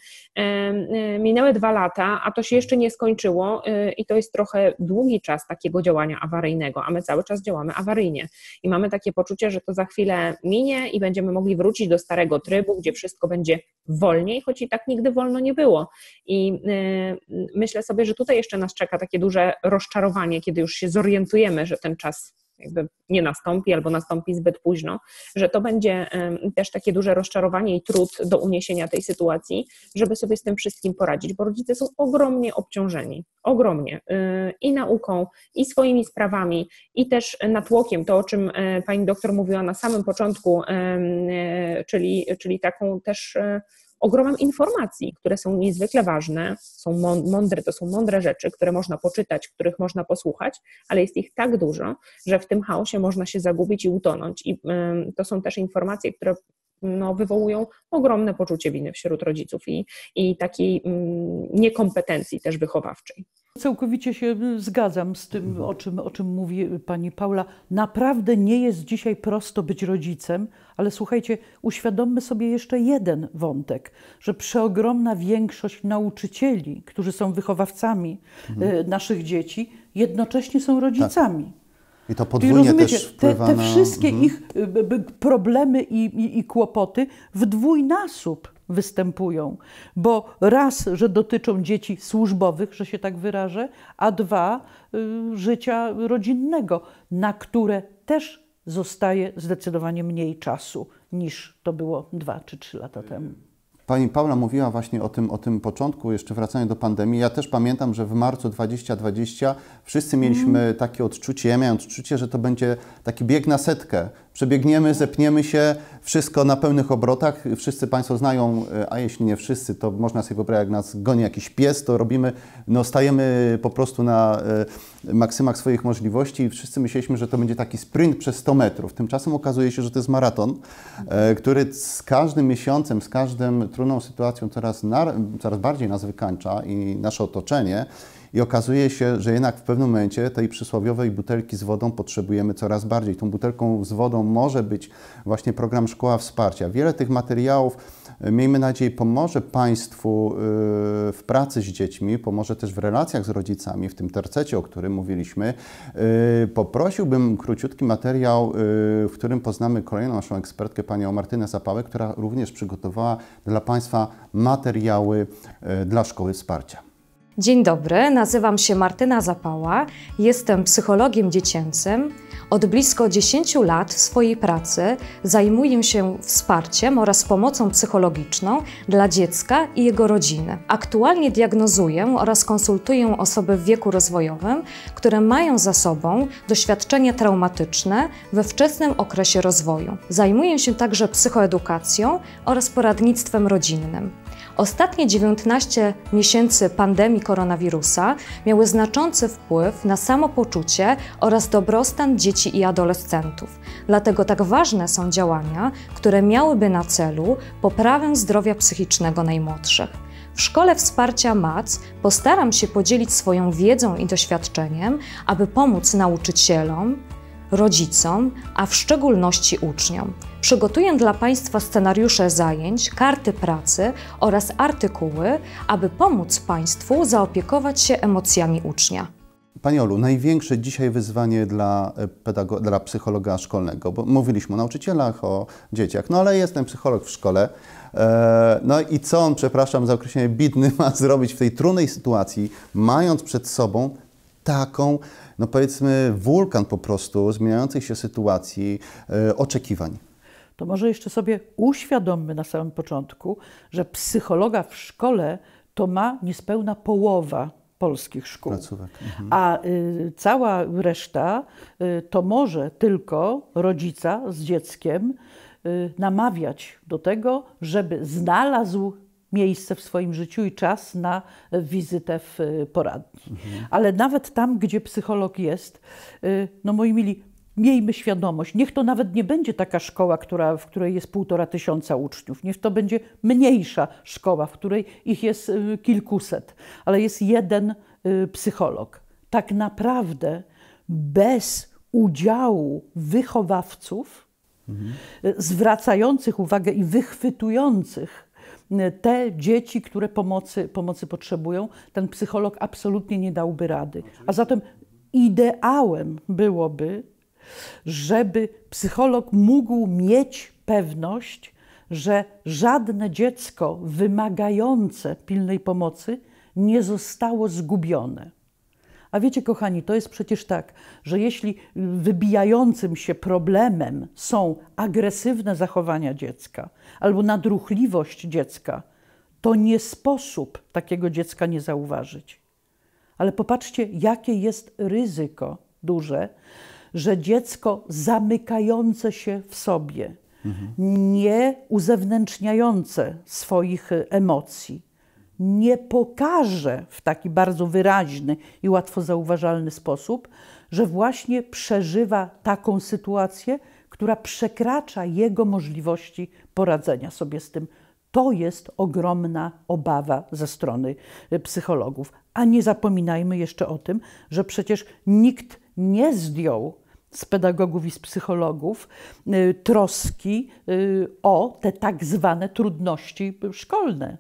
minęły dwa lata, a to się jeszcze nie skończyło i to to jest trochę długi czas takiego działania awaryjnego, a my cały czas działamy awaryjnie i mamy takie poczucie, że to za chwilę minie i będziemy mogli wrócić do starego trybu, gdzie wszystko będzie wolniej, choć i tak nigdy wolno nie było. I y, myślę sobie, że tutaj jeszcze nas czeka takie duże rozczarowanie, kiedy już się zorientujemy, że ten czas jakby nie nastąpi albo nastąpi zbyt późno, że to będzie też takie duże rozczarowanie i trud do uniesienia tej sytuacji, żeby sobie z tym wszystkim poradzić, bo rodzice są ogromnie obciążeni, ogromnie y, i nauką, i swoimi sprawami, i też natłokiem, to o czym e, pani doktor mówiła na samym początku, e, czyli, czyli taką też e, ogromem informacji, które są niezwykle ważne, są mądre, to są mądre rzeczy, które można poczytać, których można posłuchać, ale jest ich tak dużo, że w tym chaosie można się zagubić i utonąć. I to są też informacje, które no, wywołują ogromne poczucie winy wśród rodziców i, i takiej mm, niekompetencji też wychowawczej. Całkowicie się y, zgadzam z tym, mhm. o czym, o czym mówi y, pani Paula. Naprawdę nie jest dzisiaj prosto być rodzicem, ale słuchajcie, uświadommy sobie jeszcze jeden wątek, że przeogromna większość nauczycieli, którzy są wychowawcami mhm. Y, naszych dzieci, jednocześnie są rodzicami. Tak. I to podwójnie też wpływa te, te wszystkie na... Mhm. ich problemy i, i, i kłopoty w dwójnasób występują. Bo raz, że dotyczą dzieci służbowych, że się tak wyrażę, a dwa, y, życia rodzinnego, na które też zostaje zdecydowanie mniej czasu niż to było dwa czy trzy lata temu. Pani Paula mówiła właśnie o tym, o tym początku, jeszcze wracając do pandemii. Ja też pamiętam, że w marcu 2020 wszyscy mieliśmy mhm. takie odczucie, ja miałem odczucie, że to będzie taki bieg na setkę, przebiegniemy, zepniemy się, wszystko na pełnych obrotach. Wszyscy Państwo znają, e, a jeśli nie wszyscy, to można sobie wyobrazić, jak nas goni jakiś pies, to robimy, no stajemy po prostu na e, maksymach swoich możliwości i wszyscy myśleliśmy, że to będzie taki sprint przez 100 metrów. Tymczasem okazuje się, że to jest maraton, e, który z każdym miesiącem, z każdą trudną sytuacją coraz, coraz bardziej nas wykańcza i nasze otoczenie. I okazuje się, że jednak w pewnym momencie tej przysłowiowej butelki z wodą potrzebujemy coraz bardziej. Tą butelką z wodą może być właśnie program Szkoła Wsparcia. Wiele tych materiałów, e, miejmy nadzieję, pomoże Państwu e, w pracy z dziećmi, pomoże też w relacjach z rodzicami, w tym tercecie, o którym mówiliśmy. E, poprosiłbym króciutki materiał, w którym poznamy kolejną naszą ekspertkę, panią Martynę Zapałę, która również przygotowała dla Państwa materiały dla Szkoły Wsparcia. Dzień dobry, nazywam się Martyna Zapała, jestem psychologiem dziecięcym. Od blisko 10 lat w swojej pracy zajmuję się wsparciem oraz pomocą psychologiczną dla dziecka i jego rodziny. Aktualnie diagnozuję oraz konsultuję osoby w wieku rozwojowym, które mają za sobą doświadczenia traumatyczne we wczesnym okresie rozwoju. Zajmuję się także psychoedukacją oraz poradnictwem rodzinnym. Ostatnie 19 miesięcy pandemii koronawirusa miały znaczący wpływ na samopoczucie oraz dobrostan dzieci i adolescentów. Dlatego tak ważne są działania, które miałyby na celu poprawę zdrowia psychicznego najmłodszych. W Szkole Wsparcia MAC postaram się podzielić swoją wiedzą i doświadczeniem, aby pomóc nauczycielom, rodzicom, a w szczególności uczniom. Przygotuję dla Państwa scenariusze zajęć, karty pracy oraz artykuły, aby pomóc Państwu zaopiekować się emocjami ucznia. Pani Olu, największe dzisiaj wyzwanie dla, e, dla psychologa szkolnego, bo mówiliśmy o nauczycielach, o dzieciach, no ale jestem psycholog w szkole. E, no i co on, przepraszam za określenie, bidny ma zrobić w tej trudnej sytuacji, mając przed sobą taką, no powiedzmy, wulkan po prostu zmieniających się sytuacji, e, oczekiwań. To może jeszcze sobie uświadommy na samym początku, że psychologa w szkole to ma niespełna połowa polskich szkół. Mhm. A y, cała reszta y, to może tylko rodzica z dzieckiem y, namawiać do tego, żeby znalazł miejsce w swoim życiu i czas na wizytę w y, poradni. Mhm. Ale nawet tam, gdzie psycholog jest, y, no moi mili, miejmy świadomość, niech to nawet nie będzie taka szkoła, która, w której jest półtora tysiąca uczniów, niech to będzie mniejsza szkoła, w której ich jest y, kilkuset, ale jest jeden psycholog. Tak naprawdę bez udziału wychowawców, mhm. zwracających uwagę i wychwytujących te dzieci, które pomocy, pomocy potrzebują, ten psycholog absolutnie nie dałby rady. A zatem ideałem byłoby, żeby psycholog mógł mieć pewność, że żadne dziecko wymagające pilnej pomocy nie zostało zgubione. A wiecie, kochani, to jest przecież tak, że jeśli wybijającym się problemem są agresywne zachowania dziecka albo nadruchliwość dziecka, to nie sposób takiego dziecka nie zauważyć. Ale popatrzcie, jakie jest ryzyko duże, że dziecko zamykające się w sobie, mhm. nie uzewnętrzniające swoich emocji, nie pokaże w taki bardzo wyraźny i łatwo zauważalny sposób, że właśnie przeżywa taką sytuację, która przekracza jego możliwości poradzenia sobie z tym. To jest ogromna obawa ze strony y, psychologów. A nie zapominajmy jeszcze o tym, że przecież nikt nie zdjął z pedagogów i z psychologów y, troski y, o te tak zwane trudności szkolne.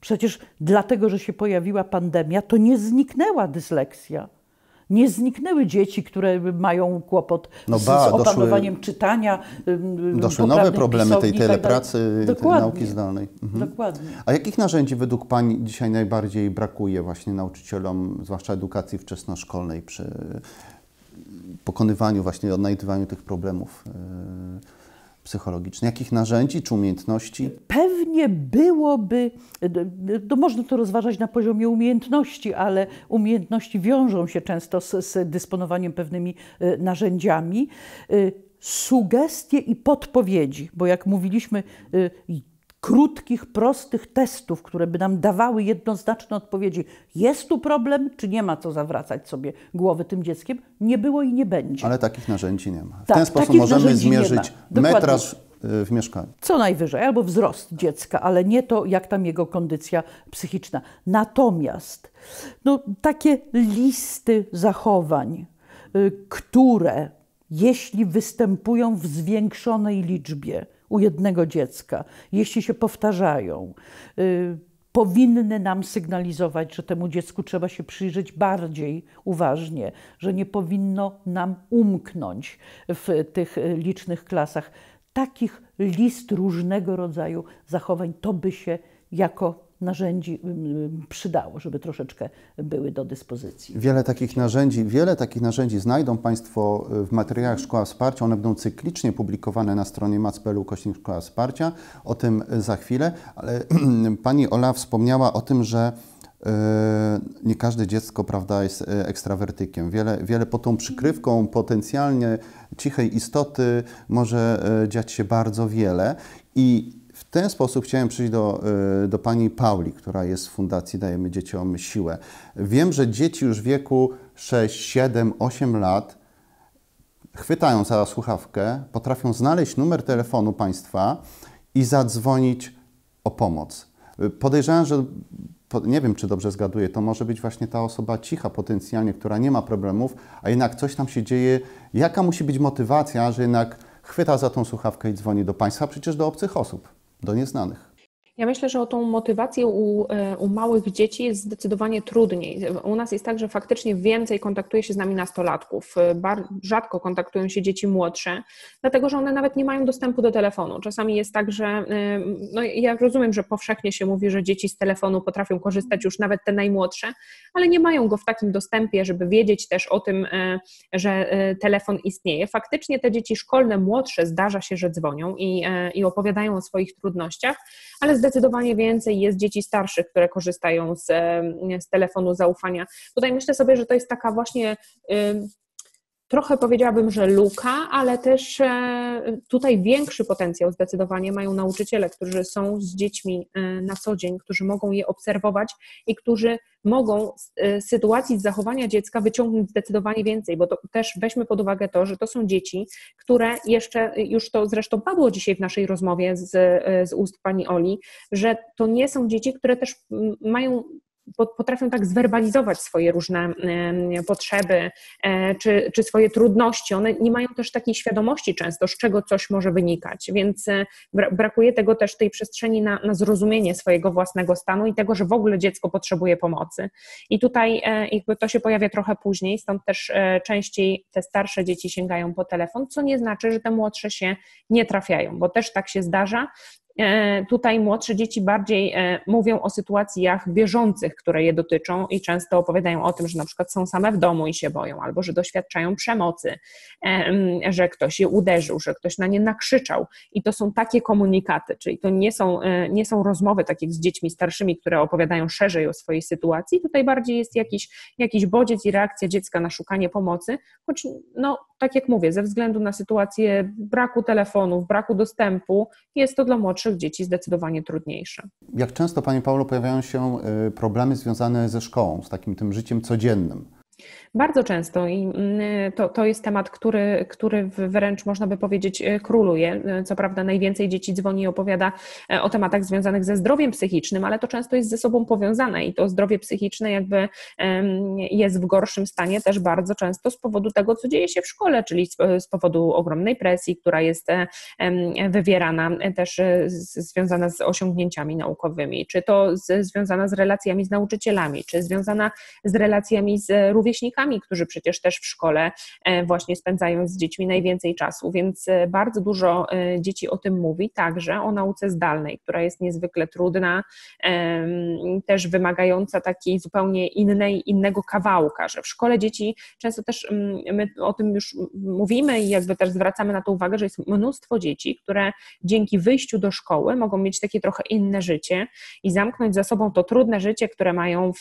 Przecież dlatego, że się pojawiła pandemia, to nie zniknęła dysleksja. Nie zniknęły dzieci, które mają kłopot no ba, z opanowaniem doszły, czytania. Doszły nowe problemy tej tak telepracy, tej nauki zdalnej. Mhm. Dokładnie. A jakich narzędzi według Pani dzisiaj najbardziej brakuje właśnie nauczycielom, zwłaszcza edukacji wczesnoszkolnej przy pokonywaniu, właśnie odnajdywaniu tych problemów? Yy, psychologiczny? Jakich narzędzi czy umiejętności? Pewnie byłoby, to no można to rozważać na poziomie umiejętności, ale umiejętności wiążą się często z, z dysponowaniem pewnymi e, narzędziami e, sugestie i podpowiedzi, bo jak mówiliśmy, e, krótkich, prostych testów, które by nam dawały jednoznaczne odpowiedzi, jest tu problem, czy nie ma co zawracać sobie głowy tym dzieckiem, nie było i nie będzie. Ale takich narzędzi nie ma. W tak, ten sposób możemy zmierzyć metraż y, w mieszkaniu. Co najwyżej, albo wzrost dziecka, ale nie to, jak tam jego kondycja psychiczna. Natomiast no, takie listy zachowań, y, które jeśli występują w zwiększonej liczbie, u jednego dziecka, jeśli się powtarzają, y, powinny nam sygnalizować, że temu dziecku trzeba się przyjrzeć bardziej uważnie, że nie powinno nam umknąć w tych licznych klasach. Takich list różnego rodzaju zachowań to by się jako narzędzi przydało, żeby troszeczkę były do dyspozycji. Wiele takich narzędzi, wiele takich narzędzi znajdą Państwo y, w materiałach Szkoła Wsparcia. One będą cyklicznie publikowane na stronie macpelu Kośnik Szkoła Wsparcia. O tym y, za chwilę, ale Pani Ola wspomniała o tym, że y, nie każde dziecko prawda, jest ekstrawertykiem. Wiele, wiele pod tą przykrywką potencjalnie cichej istoty może dziać się bardzo wiele. I w ten sposób chciałem przyjść do, y, do pani Pauli, która jest w Fundacji Dajemy Dzieciom Siłę. Wiem, że dzieci już w wieku 6, 7, 8 lat chwytają za słuchawkę, potrafią znaleźć numer telefonu państwa i zadzwonić o pomoc. Y, podejrzewam, że nie wiem, czy dobrze zgaduję, to może być właśnie ta osoba cicha potencjalnie, która nie ma problemów, a jednak coś tam się dzieje. Jaka musi być motywacja, że jednak chwyta za tą słuchawkę i dzwoni do państwa, przecież do obcych osób? do nieznanych. Ja myślę, że o tą motywację u, e, u, małych dzieci jest zdecydowanie trudniej. U nas jest tak, że faktycznie więcej kontaktuje się z nami nastolatków, e, Bar rzadko kontaktują się dzieci młodsze, dlatego że one nawet nie mają dostępu do telefonu. Czasami jest tak, że e, no, ja rozumiem, że powszechnie się mówi, że dzieci z telefonu potrafią korzystać już nawet te najmłodsze, ale nie mają go w takim dostępie, żeby wiedzieć też o tym, że telefon istnieje. Faktycznie te dzieci szkolne, młodsze zdarza się, że dzwonią i, i opowiadają o swoich trudnościach, ale zdecydowanie zdecydowanie więcej jest dzieci starszych, które korzystają z, z telefonu zaufania. Tutaj myślę sobie, że to jest taka właśnie trochę powiedziałabym, że luka, ale też e, tutaj większy potencjał zdecydowanie mają nauczyciele, którzy są z dziećmi e, na co dzień, którzy mogą je obserwować i którzy mogą e, z sytuacji z zachowania dziecka wyciągnąć zdecydowanie więcej, bo to też weźmy pod uwagę to, że to są dzieci, które jeszcze, już to zresztą padło dzisiaj w naszej rozmowie z, z ust pani Oli, że to nie są dzieci, które też mają potrafią tak zwerbalizować swoje różne potrzeby e, czy, czy swoje trudności. One nie mają też takiej świadomości często, z czego coś może wynikać, więc e, brakuje tego też tej przestrzeni na, na zrozumienie swojego własnego stanu i tego, że w ogóle dziecko potrzebuje pomocy. I tutaj e, jakby to się pojawia trochę później, stąd też częściej te starsze dzieci sięgają po telefon, co nie znaczy, że te młodsze się nie trafiają, bo też tak się zdarza E, tutaj młodsze dzieci bardziej e, mówią o sytuacjach bieżących, które je dotyczą i często opowiadają o tym, że na przykład są same w domu i się boją, albo że doświadczają przemocy, że ktoś je uderzył, że ktoś na nie nakrzyczał. I to są takie komunikaty, czyli to nie są, e, nie są rozmowy takich z dziećmi starszymi, które opowiadają szerzej o swojej sytuacji. Tutaj bardziej jest jakiś, jakiś bodziec i reakcja dziecka na szukanie pomocy, choć no, tak jak mówię, ze względu na sytuację braku telefonów, braku dostępu, jest to dla młodszych dzieci zdecydowanie trudniejsze. Jak często, Pani Paulo, pojawiają się y, problemy związane ze szkołą, z takim tym życiem codziennym? Bardzo często i y, to, to jest temat, który, który wręcz można by powiedzieć y, króluje. Y, co prawda najwięcej dzieci dzwoni i opowiada o tematach związanych ze zdrowiem psychicznym, ale to często jest ze sobą powiązane i to zdrowie psychiczne jakby jest w gorszym stanie też bardzo często z powodu tego, co dzieje się w szkole, czyli z powodu ogromnej presji, która jest e, wywierana e, też e, związana z osiągnięciami naukowymi, czy to z, związana z relacjami z nauczycielami, czy związana z relacjami z również rówieśnikami, którzy przecież też w szkole e, właśnie spędzają z dziećmi najwięcej czasu, więc e, bardzo dużo e, dzieci o tym mówi, także o nauce zdalnej, która jest niezwykle trudna, też wymagająca takiej zupełnie innej, innego kawałka, że w szkole dzieci często też my o tym już mówimy i jakby też zwracamy na to uwagę, że jest mnóstwo dzieci, które dzięki wyjściu do szkoły mogą mieć takie trochę inne życie i zamknąć za sobą to trudne życie, które mają w,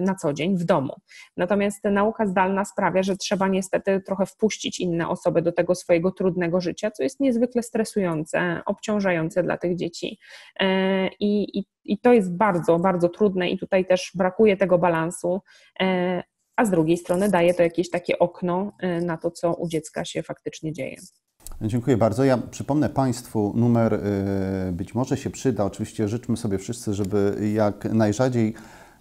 na co dzień w domu. Natomiast Natomiast nauka zdalna sprawia, że trzeba niestety trochę wpuścić inne osoby do tego swojego trudnego życia, co jest niezwykle stresujące, obciążające dla tych dzieci. E, I, i, i to jest bardzo, bardzo trudne, i tutaj też brakuje tego balansu e, a z drugiej strony daje to jakieś takie okno e, na to, co u dziecka się faktycznie dzieje. Dziękuję bardzo. Ja przypomnę Państwu numer, y, być może się przyda. Oczywiście życzmy sobie wszyscy, żeby jak najrzadziej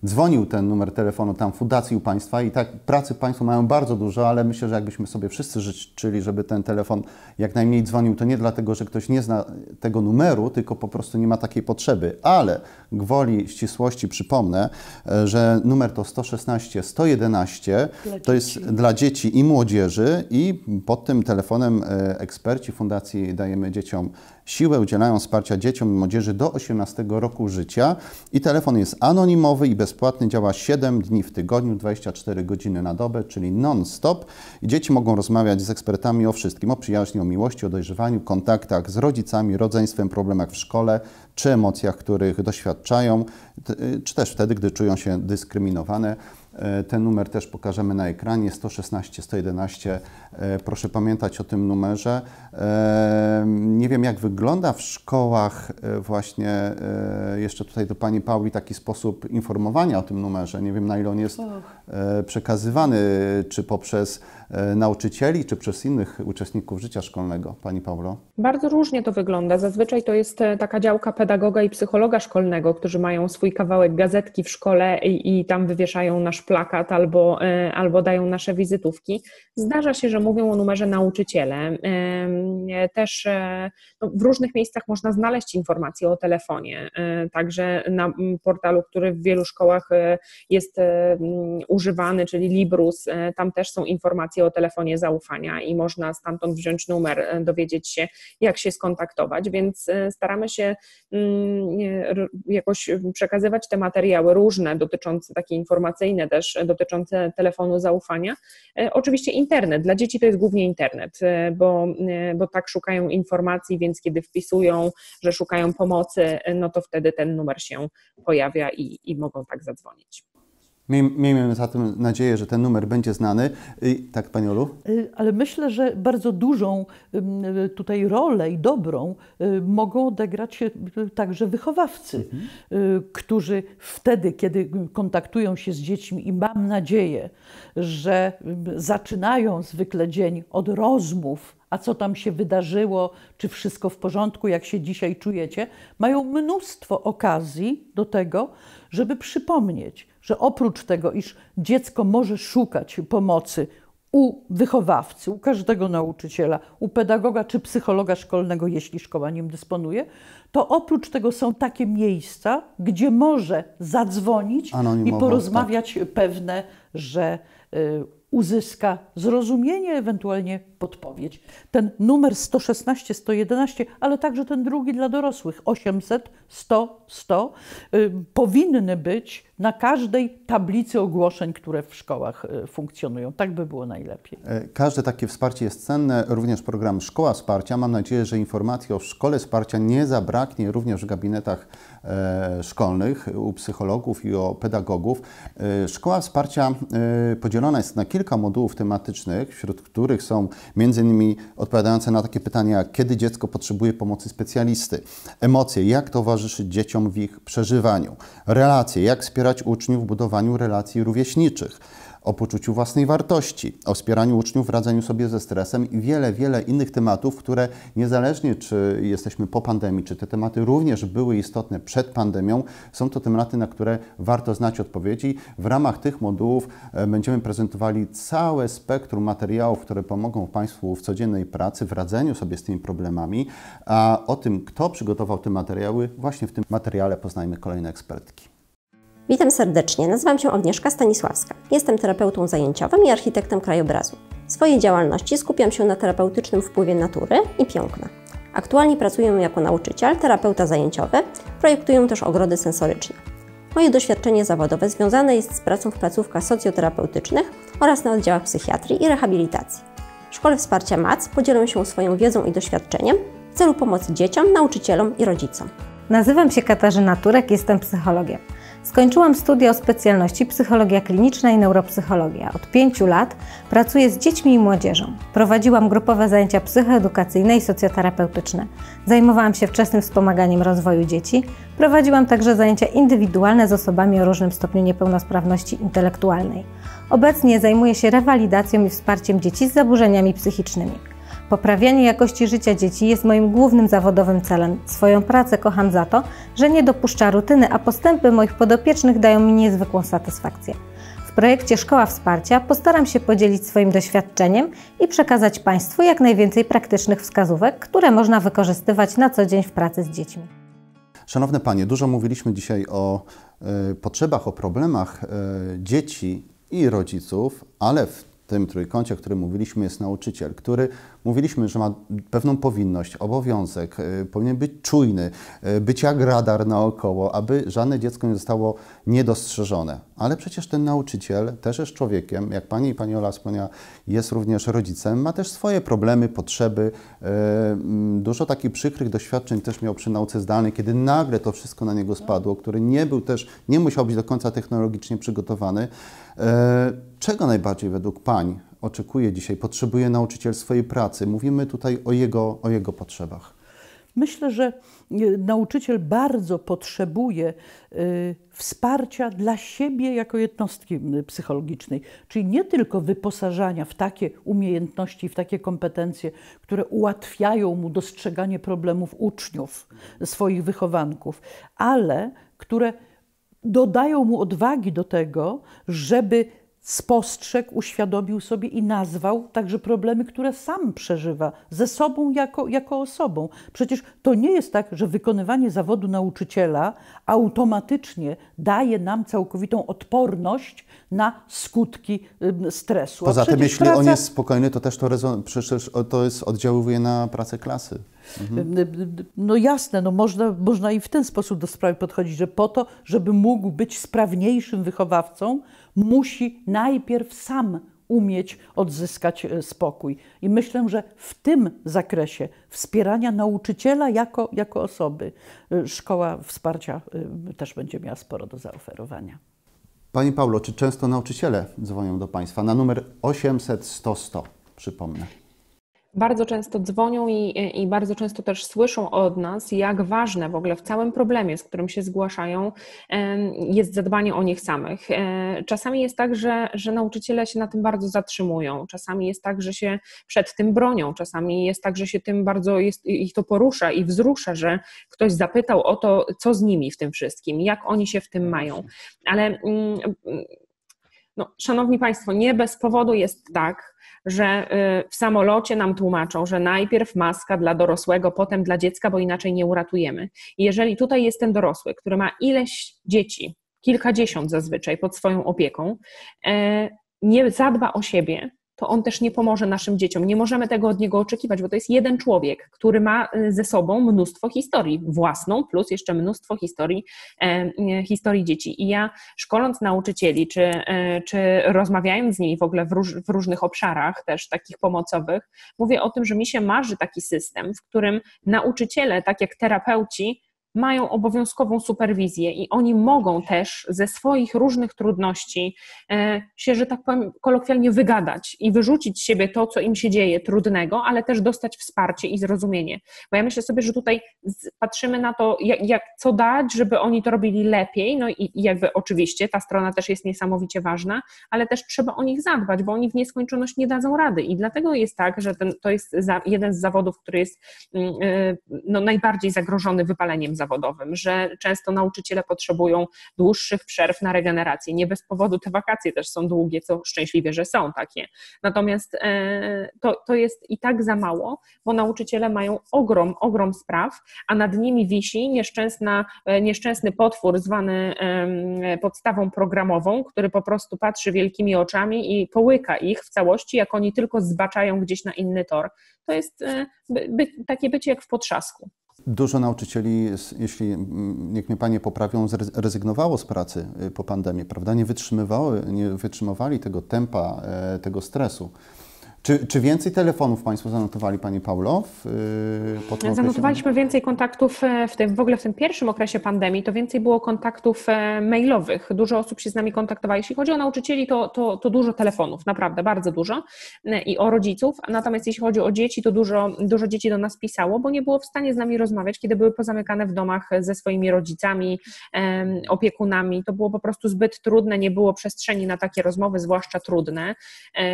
dzwonił ten numer telefonu tam Fundacji u Państwa i tak pracy Państwo mają bardzo dużo, ale myślę, że jakbyśmy sobie wszyscy życzyli, żeby ten telefon jak najmniej dzwonił, to nie dlatego, że ktoś nie zna tego numeru, tylko po prostu nie ma takiej potrzeby. Ale gwoli ścisłości przypomnę, e, że numer to 116 111, dla to jest dzieci. dla dzieci i młodzieży i pod tym telefonem e, eksperci Fundacji Dajemy Dzieciom siłę udzielają wsparcia dzieciom i młodzieży do 18 roku życia i telefon jest anonimowy i bezpłatny, działa 7 dni w tygodniu, 24 godziny na dobę, czyli non-stop. Dzieci mogą rozmawiać z ekspertami o wszystkim, o przyjaźni, o miłości, o dojrzewaniu, kontaktach z rodzicami, rodzeństwem, problemach w szkole, czy emocjach, których doświadczają, y, czy też wtedy, gdy czują się dyskryminowane. E, ten numer też pokażemy na ekranie 116 111 E, proszę pamiętać o tym numerze. E, nie wiem, jak wygląda w szkołach e, właśnie, jeszcze tutaj do Pani Pauli, taki sposób informowania o tym numerze. Nie wiem, na ile on jest przekazywany, czy poprzez nauczycieli, czy przez innych uczestników życia szkolnego. Pani Paulo? Bardzo różnie to wygląda. Zazwyczaj to jest taka działka pedagoga i psychologa szkolnego, którzy mają swój kawałek gazetki w szkole i, i tam wywieszają nasz plakat albo, albo dają nasze wizytówki. Zdarza się, że mówią o numerze nauczyciele. Też e, no, w różnych miejscach można znaleźć informacje o telefonie, e, także na portalu, który w wielu szkołach e, jest używany, czyli Librus, tam też są informacje o telefonie zaufania i można stamtąd wziąć numer, dowiedzieć się, jak się skontaktować, więc staramy się mm, jakoś przekazywać te materiały różne, dotyczące takie informacyjne też, dotyczące telefonu zaufania. Oczywiście internet dla dzieci dzieci to jest głównie internet, e, bo, e, bo tak szukają informacji, więc kiedy wpisują, że szukają pomocy, e, no to wtedy ten numer się pojawia i, i mogą tak zadzwonić. Miejmy zatem nadzieję, że ten numer będzie znany. Tak, Pani Olu? Y, ale myślę, że bardzo dużą y, y, tutaj rolę i dobrą mogą odegrać także wychowawcy, mhm. którzy wtedy, kiedy kontaktują się z dziećmi i mam nadzieję, że zaczynają zwykle dzień od rozmów, a co tam się wydarzyło, czy wszystko w porządku, jak się dzisiaj czujecie, mają mnóstwo okazji do tego, żeby przypomnieć, że oprócz tego, iż dziecko może szukać pomocy u wychowawcy, u każdego nauczyciela, u pedagoga czy psychologa szkolnego, jeśli szkoła nim dysponuje, to oprócz tego są takie miejsca, gdzie może zadzwonić Anonimowo, i porozmawiać tak. pewne, że y, uzyska zrozumienie, ewentualnie podpowiedź. Ten numer 116, 111, ale także ten drugi dla dorosłych 800, 100, 100 y, powinny być na każdej tablicy ogłoszeń, które w szkołach y, funkcjonują. Tak by było najlepiej. E, każde takie wsparcie jest cenne, również program Szkoła Wsparcia. Mam nadzieję, że informacji o Szkole Wsparcia nie zabraknie również w gabinetach e, szkolnych u psychologów i o pedagogów. E, Szkoła Wsparcia podzielona jest na kilka modułów tematycznych, wśród których są między innymi odpowiadające na takie pytania, kiedy dziecko potrzebuje pomocy specjalisty, emocje, jak towarzyszyć dzieciom w ich przeżywaniu, relacje, jak wspierać uczniów w budowaniu relacji rówieśniczych o poczuciu własnej wartości, o wspieraniu uczniów w radzeniu sobie ze stresem i wiele, wiele innych tematów, które niezależnie czy jesteśmy po pandemii, czy te tematy również były istotne przed pandemią, są to tematy, na które warto znać odpowiedzi. W ramach tych modułów e, będziemy prezentowali całe spektrum materiałów, które pomogą Państwu w codziennej pracy, w radzeniu sobie z tymi problemami. A o tym, kto przygotował te materiały, właśnie w tym materiale poznajmy kolejne ekspertki. Witam serdecznie, nazywam się Agnieszka Stanisławska. Jestem terapeutą zajęciowym i architektem krajobrazu. W swojej działalności skupiam się na terapeutycznym wpływie natury i piękna. Aktualnie pracuję jako nauczyciel, terapeuta zajęciowy, projektuję też ogrody sensoryczne. Moje doświadczenie zawodowe związane jest z pracą w placówkach socjoterapeutycznych oraz na oddziałach psychiatrii i rehabilitacji. W Szkole Wsparcia MAC podzielę się swoją wiedzą i doświadczeniem w celu pomocy dzieciom, nauczycielom i rodzicom. Nazywam się Katarzyna Turek, jestem psychologiem. Skończyłam studia o specjalności psychologia kliniczna i neuropsychologia. Od pięciu lat pracuję z dziećmi i młodzieżą. Prowadziłam grupowe zajęcia psychoedukacyjne i socjoterapeutyczne. Zajmowałam się wczesnym wspomaganiem rozwoju dzieci. Prowadziłam także zajęcia indywidualne z osobami o różnym stopniu niepełnosprawności intelektualnej. Obecnie zajmuję się rewalidacją i wsparciem dzieci z zaburzeniami psychicznymi. Poprawianie jakości życia dzieci jest moim głównym zawodowym celem. Swoją pracę kocham za to, że nie dopuszcza rutyny, a postępy moich podopiecznych dają mi niezwykłą satysfakcję. W projekcie Szkoła Wsparcia postaram się podzielić swoim doświadczeniem i przekazać Państwu jak najwięcej praktycznych wskazówek, które można wykorzystywać na co dzień w pracy z dziećmi. Szanowne Panie, dużo mówiliśmy dzisiaj o y, potrzebach, o problemach y, dzieci i rodziców, ale w tym trójkącie, o którym mówiliśmy, jest nauczyciel, który mówiliśmy, że ma pewną powinność, obowiązek, y, powinien być czujny, y, być jak radar naokoło, aby żadne dziecko nie zostało niedostrzeżone. Ale przecież ten nauczyciel też jest człowiekiem, jak pani i pani Ola wspomniała, jest również rodzicem, ma też swoje problemy, potrzeby. Y, mm, dużo takich przykrych doświadczeń też miał przy nauce zdalnej, kiedy nagle to wszystko na niego spadło, który nie był też, nie musiał być do końca technologicznie przygotowany. Czego najbardziej według pań oczekuje dzisiaj, potrzebuje nauczyciel swojej pracy. Mówimy tutaj o jego, o jego potrzebach. Myślę, że e, nauczyciel bardzo potrzebuje e, wsparcia dla siebie jako jednostki psychologicznej, czyli nie tylko wyposażania w takie umiejętności, w takie kompetencje, które ułatwiają mu dostrzeganie problemów uczniów, swoich wychowanków, ale które dodają mu odwagi do tego, żeby spostrzegł, uświadomił sobie i nazwał także problemy, które sam przeżywa ze sobą jako, jako osobą. Przecież to nie jest tak, że wykonywanie zawodu nauczyciela automatycznie daje nam całkowitą odporność na skutki stresu. Poza tym, jeśli praca... on jest spokojny, to też to, rezon... przecież to jest, oddziałuje na pracę klasy. Mhm. No jasne, no można, można i w ten sposób do sprawy podchodzić, że po to, żeby mógł być sprawniejszym wychowawcą, musi najpierw sam umieć odzyskać e, spokój. I myślę, że w tym zakresie wspierania nauczyciela jako, jako osoby e, szkoła wsparcia e, też będzie miała sporo do zaoferowania. Pani Paulo, czy często nauczyciele dzwonią do Państwa na numer 800 100 100, przypomnę? bardzo często dzwonią i, i, bardzo często też słyszą od nas, jak ważne w ogóle w całym problemie, z którym się zgłaszają, jest zadbanie o nich samych. E, czasami jest tak, że, że nauczyciele się na tym bardzo zatrzymują, czasami jest tak, że się przed tym bronią, czasami jest tak, że się tym bardzo jest, ich to porusza i wzrusza, że ktoś zapytał o to, co z nimi w tym wszystkim, jak oni się w tym mają. Ale mm, no, szanowni Państwo, nie bez powodu jest tak, że y, w samolocie nam tłumaczą, że najpierw maska dla dorosłego, potem dla dziecka, bo inaczej nie uratujemy. I jeżeli tutaj jest ten dorosły, który ma ileś dzieci, kilkadziesiąt zazwyczaj pod swoją opieką, e, nie zadba o siebie, to on też nie pomoże naszym dzieciom. Nie możemy tego od niego oczekiwać, bo to jest jeden człowiek, który ma e, ze sobą mnóstwo historii własną, plus jeszcze mnóstwo historii, e, historii dzieci. I ja szkoląc nauczycieli, czy, e, czy rozmawiając z nimi w ogóle w, róż, w różnych obszarach, też takich pomocowych, mówię o tym, że mi się marzy taki system, w którym nauczyciele, tak jak terapeuci, mają obowiązkową superwizję i oni mogą też ze swoich różnych trudności e, się, że tak powiem, kolokwialnie wygadać i wyrzucić z siebie to, co im się dzieje trudnego, ale też dostać wsparcie i zrozumienie. Bo ja myślę sobie, że tutaj patrzymy na to, jak, jak co dać, żeby oni to robili lepiej, no i, i jakby oczywiście ta strona też jest niesamowicie ważna, ale też trzeba o nich zadbać, bo oni w nieskończoność nie dadzą rady i dlatego jest tak, że ten, to jest za, jeden z zawodów, który jest mm, e, no, najbardziej zagrożony wypaleniem zawodu zawodowym, że często nauczyciele potrzebują dłuższych przerw na regenerację. Nie bez powodu te wakacje też są długie, co szczęśliwie, że są takie. Natomiast e, to, to jest i tak za mało, bo nauczyciele mają ogrom, ogrom spraw, a nad nimi wisi nieszczęsna, e, nieszczęsny potwór zwany podstawą programową, który po prostu patrzy wielkimi oczami i połyka ich w całości, jak oni tylko zbaczają gdzieś na inny tor. To jest e, by, takie bycie jak w potrzasku. Dużo nauczycieli, jeśli niech mnie panie poprawią, zrezygnowało z pracy y, po pandemii, prawda? Nie, wytrzymywały, nie wytrzymywali tego tempa, e, tego stresu. Czy, czy, więcej telefonów Państwo zanotowali, Pani Paulo? W, y, po tym Zanotowaliśmy okresie? więcej kontaktów e, w tym, w ogóle w tym pierwszym okresie pandemii, to więcej było kontaktów e, mailowych. Dużo osób się z nami kontaktowało. Jeśli chodzi o nauczycieli, to, to, to dużo telefonów, naprawdę bardzo dużo e, i o rodziców. Natomiast jeśli chodzi o dzieci, to dużo, dużo dzieci do nas pisało, bo nie było w stanie z nami rozmawiać, kiedy były pozamykane w domach ze swoimi rodzicami, opiekunami. To było po prostu zbyt trudne, nie było przestrzeni na takie rozmowy, zwłaszcza trudne,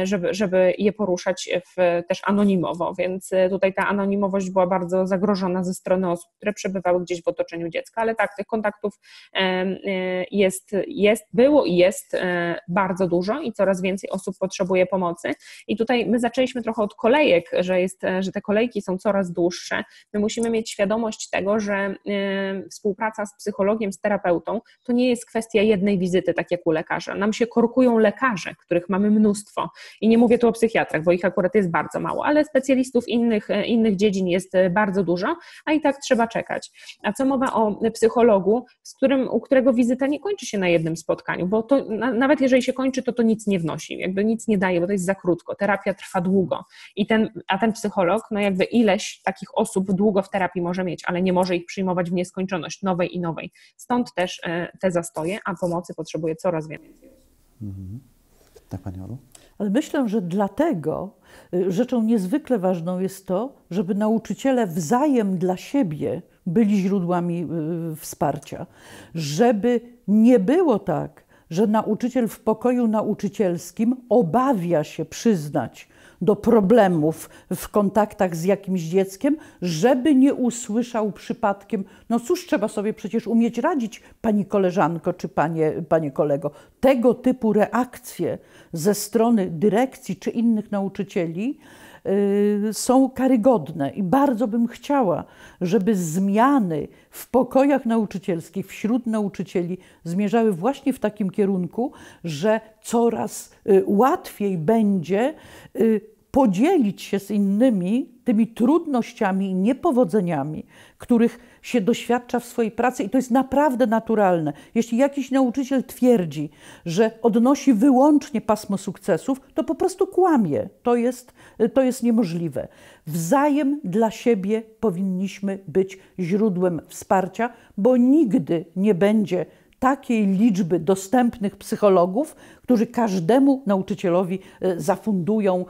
żeby, żeby je porównać poruszać w, też anonimowo, więc e, tutaj ta anonimowość była bardzo zagrożona ze strony osób, które przebywały gdzieś w otoczeniu dziecka, ale tak, tych kontaktów e, jest, jest było i jest e, bardzo dużo i coraz więcej osób potrzebuje pomocy. I tutaj my zaczęliśmy trochę od kolejek, że, jest, że te kolejki są coraz dłuższe. My musimy mieć świadomość tego, że współpraca z psychologiem, z terapeutą to nie jest kwestia jednej wizyty, tak jak u lekarza. Nam się korkują lekarze, których mamy mnóstwo. I nie mówię tu o psychiatrach, bo ich akurat jest bardzo mało, ale specjalistów innych, e, innych dziedzin jest e, bardzo dużo, a i tak trzeba czekać. A co mowa o psychologu, z którym, u którego wizyta nie kończy się na jednym spotkaniu, bo to na, nawet jeżeli się kończy, to to nic nie wnosi, jakby nic nie daje, bo to jest za krótko, terapia trwa długo. I ten, a ten psycholog, no jakby ileś takich osób długo w terapii może mieć, ale nie może ich przyjmować w nieskończoność, nowej i nowej. Stąd też e, te zastoje, a pomocy potrzebuje coraz więcej. Mhm. Tak, Pani Olu? Ale myślę, że dlatego y, rzeczą niezwykle ważną jest to, żeby nauczyciele wzajem dla siebie byli źródłami y, y, wsparcia, żeby nie było tak, że nauczyciel w pokoju nauczycielskim obawia się przyznać, do problemów w kontaktach z jakimś dzieckiem, żeby nie usłyszał przypadkiem, no cóż, trzeba sobie przecież umieć radzić, pani koleżanko czy panie, panie kolego. Tego typu reakcje ze strony dyrekcji czy innych nauczycieli y, są karygodne i bardzo bym chciała, żeby zmiany w pokojach nauczycielskich, wśród nauczycieli zmierzały właśnie w takim kierunku, że coraz y, łatwiej będzie y, podzielić się z innymi tymi trudnościami i niepowodzeniami, których się doświadcza w swojej pracy, i to jest naprawdę naturalne. Jeśli jakiś nauczyciel twierdzi, że odnosi wyłącznie pasmo sukcesów, to po prostu kłamie. To jest, to jest niemożliwe. Wzajem dla siebie powinniśmy być źródłem wsparcia, bo nigdy nie będzie takiej liczby dostępnych psychologów, którzy każdemu nauczycielowi e, zafundują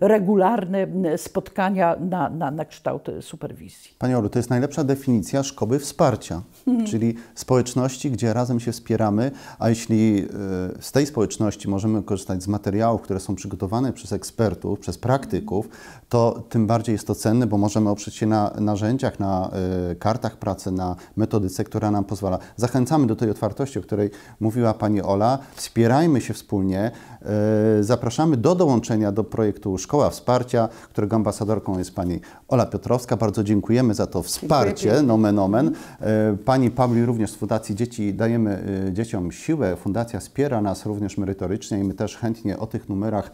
e, regularne spotkania na, na, na kształt e, superwizji. Panie Olu, to jest najlepsza definicja szkoły wsparcia, mhm. czyli społeczności, gdzie razem się wspieramy, a jeśli z tej społeczności możemy korzystać z materiałów, które są przygotowane przez ekspertów, przez praktyków, to tym bardziej jest to cenne, bo możemy oprzeć się na narzędziach, na kartach pracy, na metodyce, która nam pozwala. Zachęcamy do tej otwartej wartości, o której mówiła Pani Ola. Wspierajmy się wspólnie. E, zapraszamy do dołączenia do projektu Szkoła Wsparcia, którego ambasadorką jest Pani Ola Piotrowska. Bardzo dziękujemy za to wsparcie, nomen omen. Mhm. E, pani Pawli również z Fundacji Dzieci Dajemy e, Dzieciom Siłę. Fundacja wspiera nas również merytorycznie i my też chętnie o tych numerach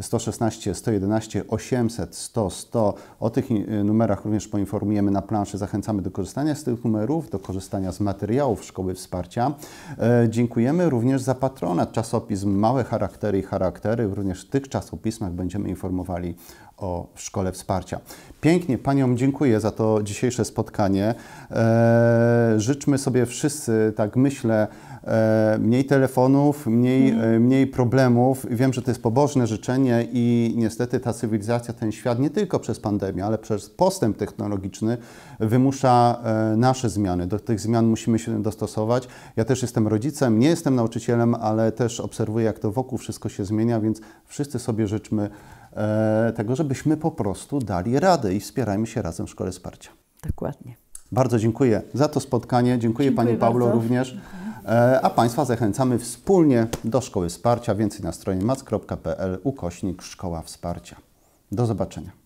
116, 111, 800, 100, 100. O tych numerach również poinformujemy na planszy. Zachęcamy do korzystania z tych numerów, do korzystania z materiałów Szkoły Wsparcia. E, dziękujemy również za patronat czasopism Małe Charaktery i Charaktery. Również w tych czasopismach będziemy informowali o Szkole Wsparcia. Pięknie Paniom dziękuję za to dzisiejsze spotkanie. E, życzmy sobie wszyscy, tak myślę, E, mniej telefonów, mniej, mhm. E, mniej problemów. Wiem, że to jest pobożne życzenie i niestety ta cywilizacja, ten świat nie tylko przez pandemię, ale przez postęp technologiczny wymusza e, nasze zmiany. Do tych zmian musimy się dostosować. Ja też jestem rodzicem, nie jestem nauczycielem, ale też obserwuję, jak to wokół wszystko się zmienia, więc wszyscy sobie życzmy tego, żebyśmy po prostu dali radę i wspierajmy się razem w Szkole Wsparcia. Dokładnie. Bardzo dziękuję za to spotkanie. Dziękuję, dziękuję Pani bardzo. Paulo również. Mhm. E, a Państwa zachęcamy wspólnie do Szkoły Wsparcia. Więcej na stronie mac.pl ukośnik Szkoła Wsparcia. Do zobaczenia.